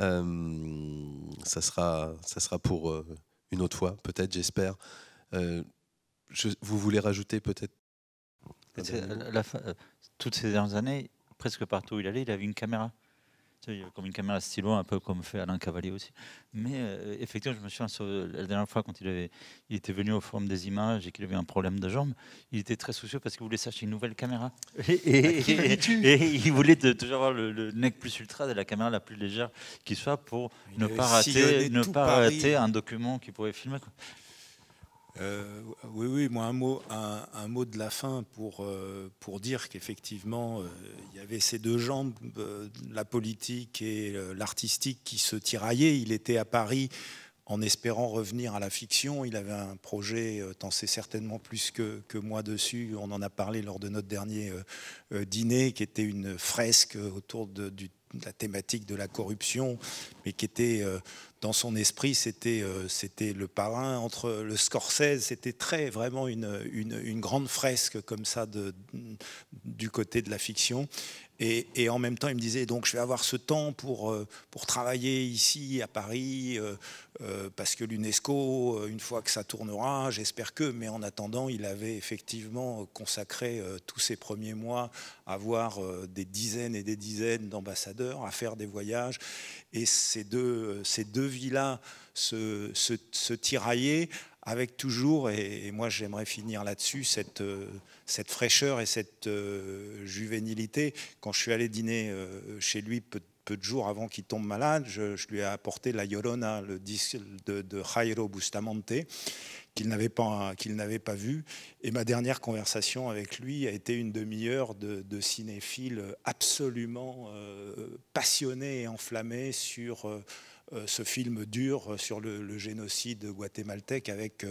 Euh, ça, sera, ça sera pour euh, une autre fois, peut-être, j'espère. Euh, je, vous voulez rajouter peut-être Toutes ces dernières années, presque partout où il allait, il avait une caméra il comme une caméra stylo, un peu comme fait Alain Cavalier aussi. Mais euh, effectivement, je me souviens, la dernière fois, quand il, avait, il était venu au Forum des images et qu'il avait un problème de jambe, il était très soucieux parce qu'il voulait s'acheter une nouvelle caméra. Et, et, il voulait toujours avoir le, nec plus ultra de la caméra la plus légère qui soit pour ne pas, rater, ne pas un document qu'il pouvait filmer. Euh, oui, oui, moi un mot, un, mot de la fin pour, euh, pour dire qu'effectivement, euh, il y avait ces deux jambes, la politique et l'artistique, qui se tiraillaient. Il était à Paris en espérant revenir à la fiction. Il avait un projet, t'en sais certainement plus que, que, moi dessus, on en a parlé lors de notre dernier dîner, qui était une fresque autour de, du la thématique de la corruption, mais qui était euh, dans son esprit, euh, c'était le parrain entre le Scorsese, c'était très vraiment une, une, grande fresque comme ça du côté de la fiction. Et, en même temps, il me disait, donc je vais avoir ce temps pour, euh, pour travailler ici à Paris, euh, euh, parce que l'UNESCO, une fois que ça tournera, j'espère que, mais en attendant, il avait effectivement consacré tous ses premiers mois à voir des dizaines et des dizaines d'ambassadeurs, à faire des voyages. Et ces deux, ces deux vies se, se, tiraillaient avec toujours, et moi j'aimerais finir là-dessus, cette cette fraîcheur et cette euh, juvénilité. Quand je suis allé dîner euh, chez lui peu, de jours avant qu'il tombe malade, je, lui ai apporté La Llorona, le disque de, de Jairo Bustamante, qu'il n'avait pas, qu'il n'avait pas vu. Et ma dernière conversation avec lui a été une demi-heure de, de cinéphile absolument euh, passionné et enflammé sur ce film dur sur le, le génocide guatémaltèque avec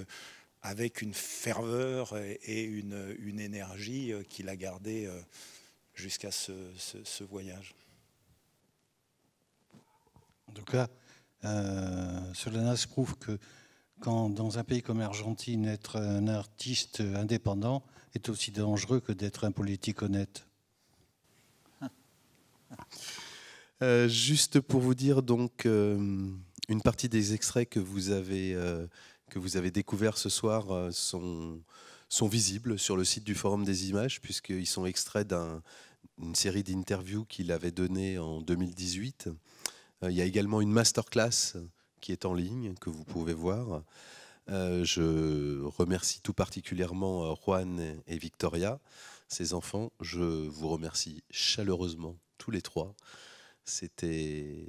avec une ferveur et une, énergie euh, qu'il a gardée euh, jusqu'à ce, voyage. En tout cas, euh, prouve que quand dans un pays comme l'Argentine, être un artiste indépendant est aussi dangereux que d'être un politique honnête. Euh, juste pour vous dire donc une partie des extraits que vous avez que vous avez découverts ce soir euh, sont, sont visibles sur le site du Forum des images, puisqu'ils sont extraits d'une série d'interviews qu'il avait données en 2018. Euh, il y a également une masterclass qui est en ligne, que vous pouvez voir. Euh, je remercie tout particulièrement Juan et Victoria, ces enfants. Je vous remercie chaleureusement tous les trois. C'était,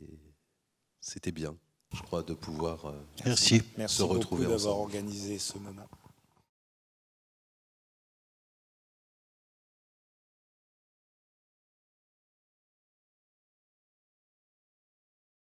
c'était bien je crois, de pouvoir euh, se retrouver Merci d'avoir organisé ce moment.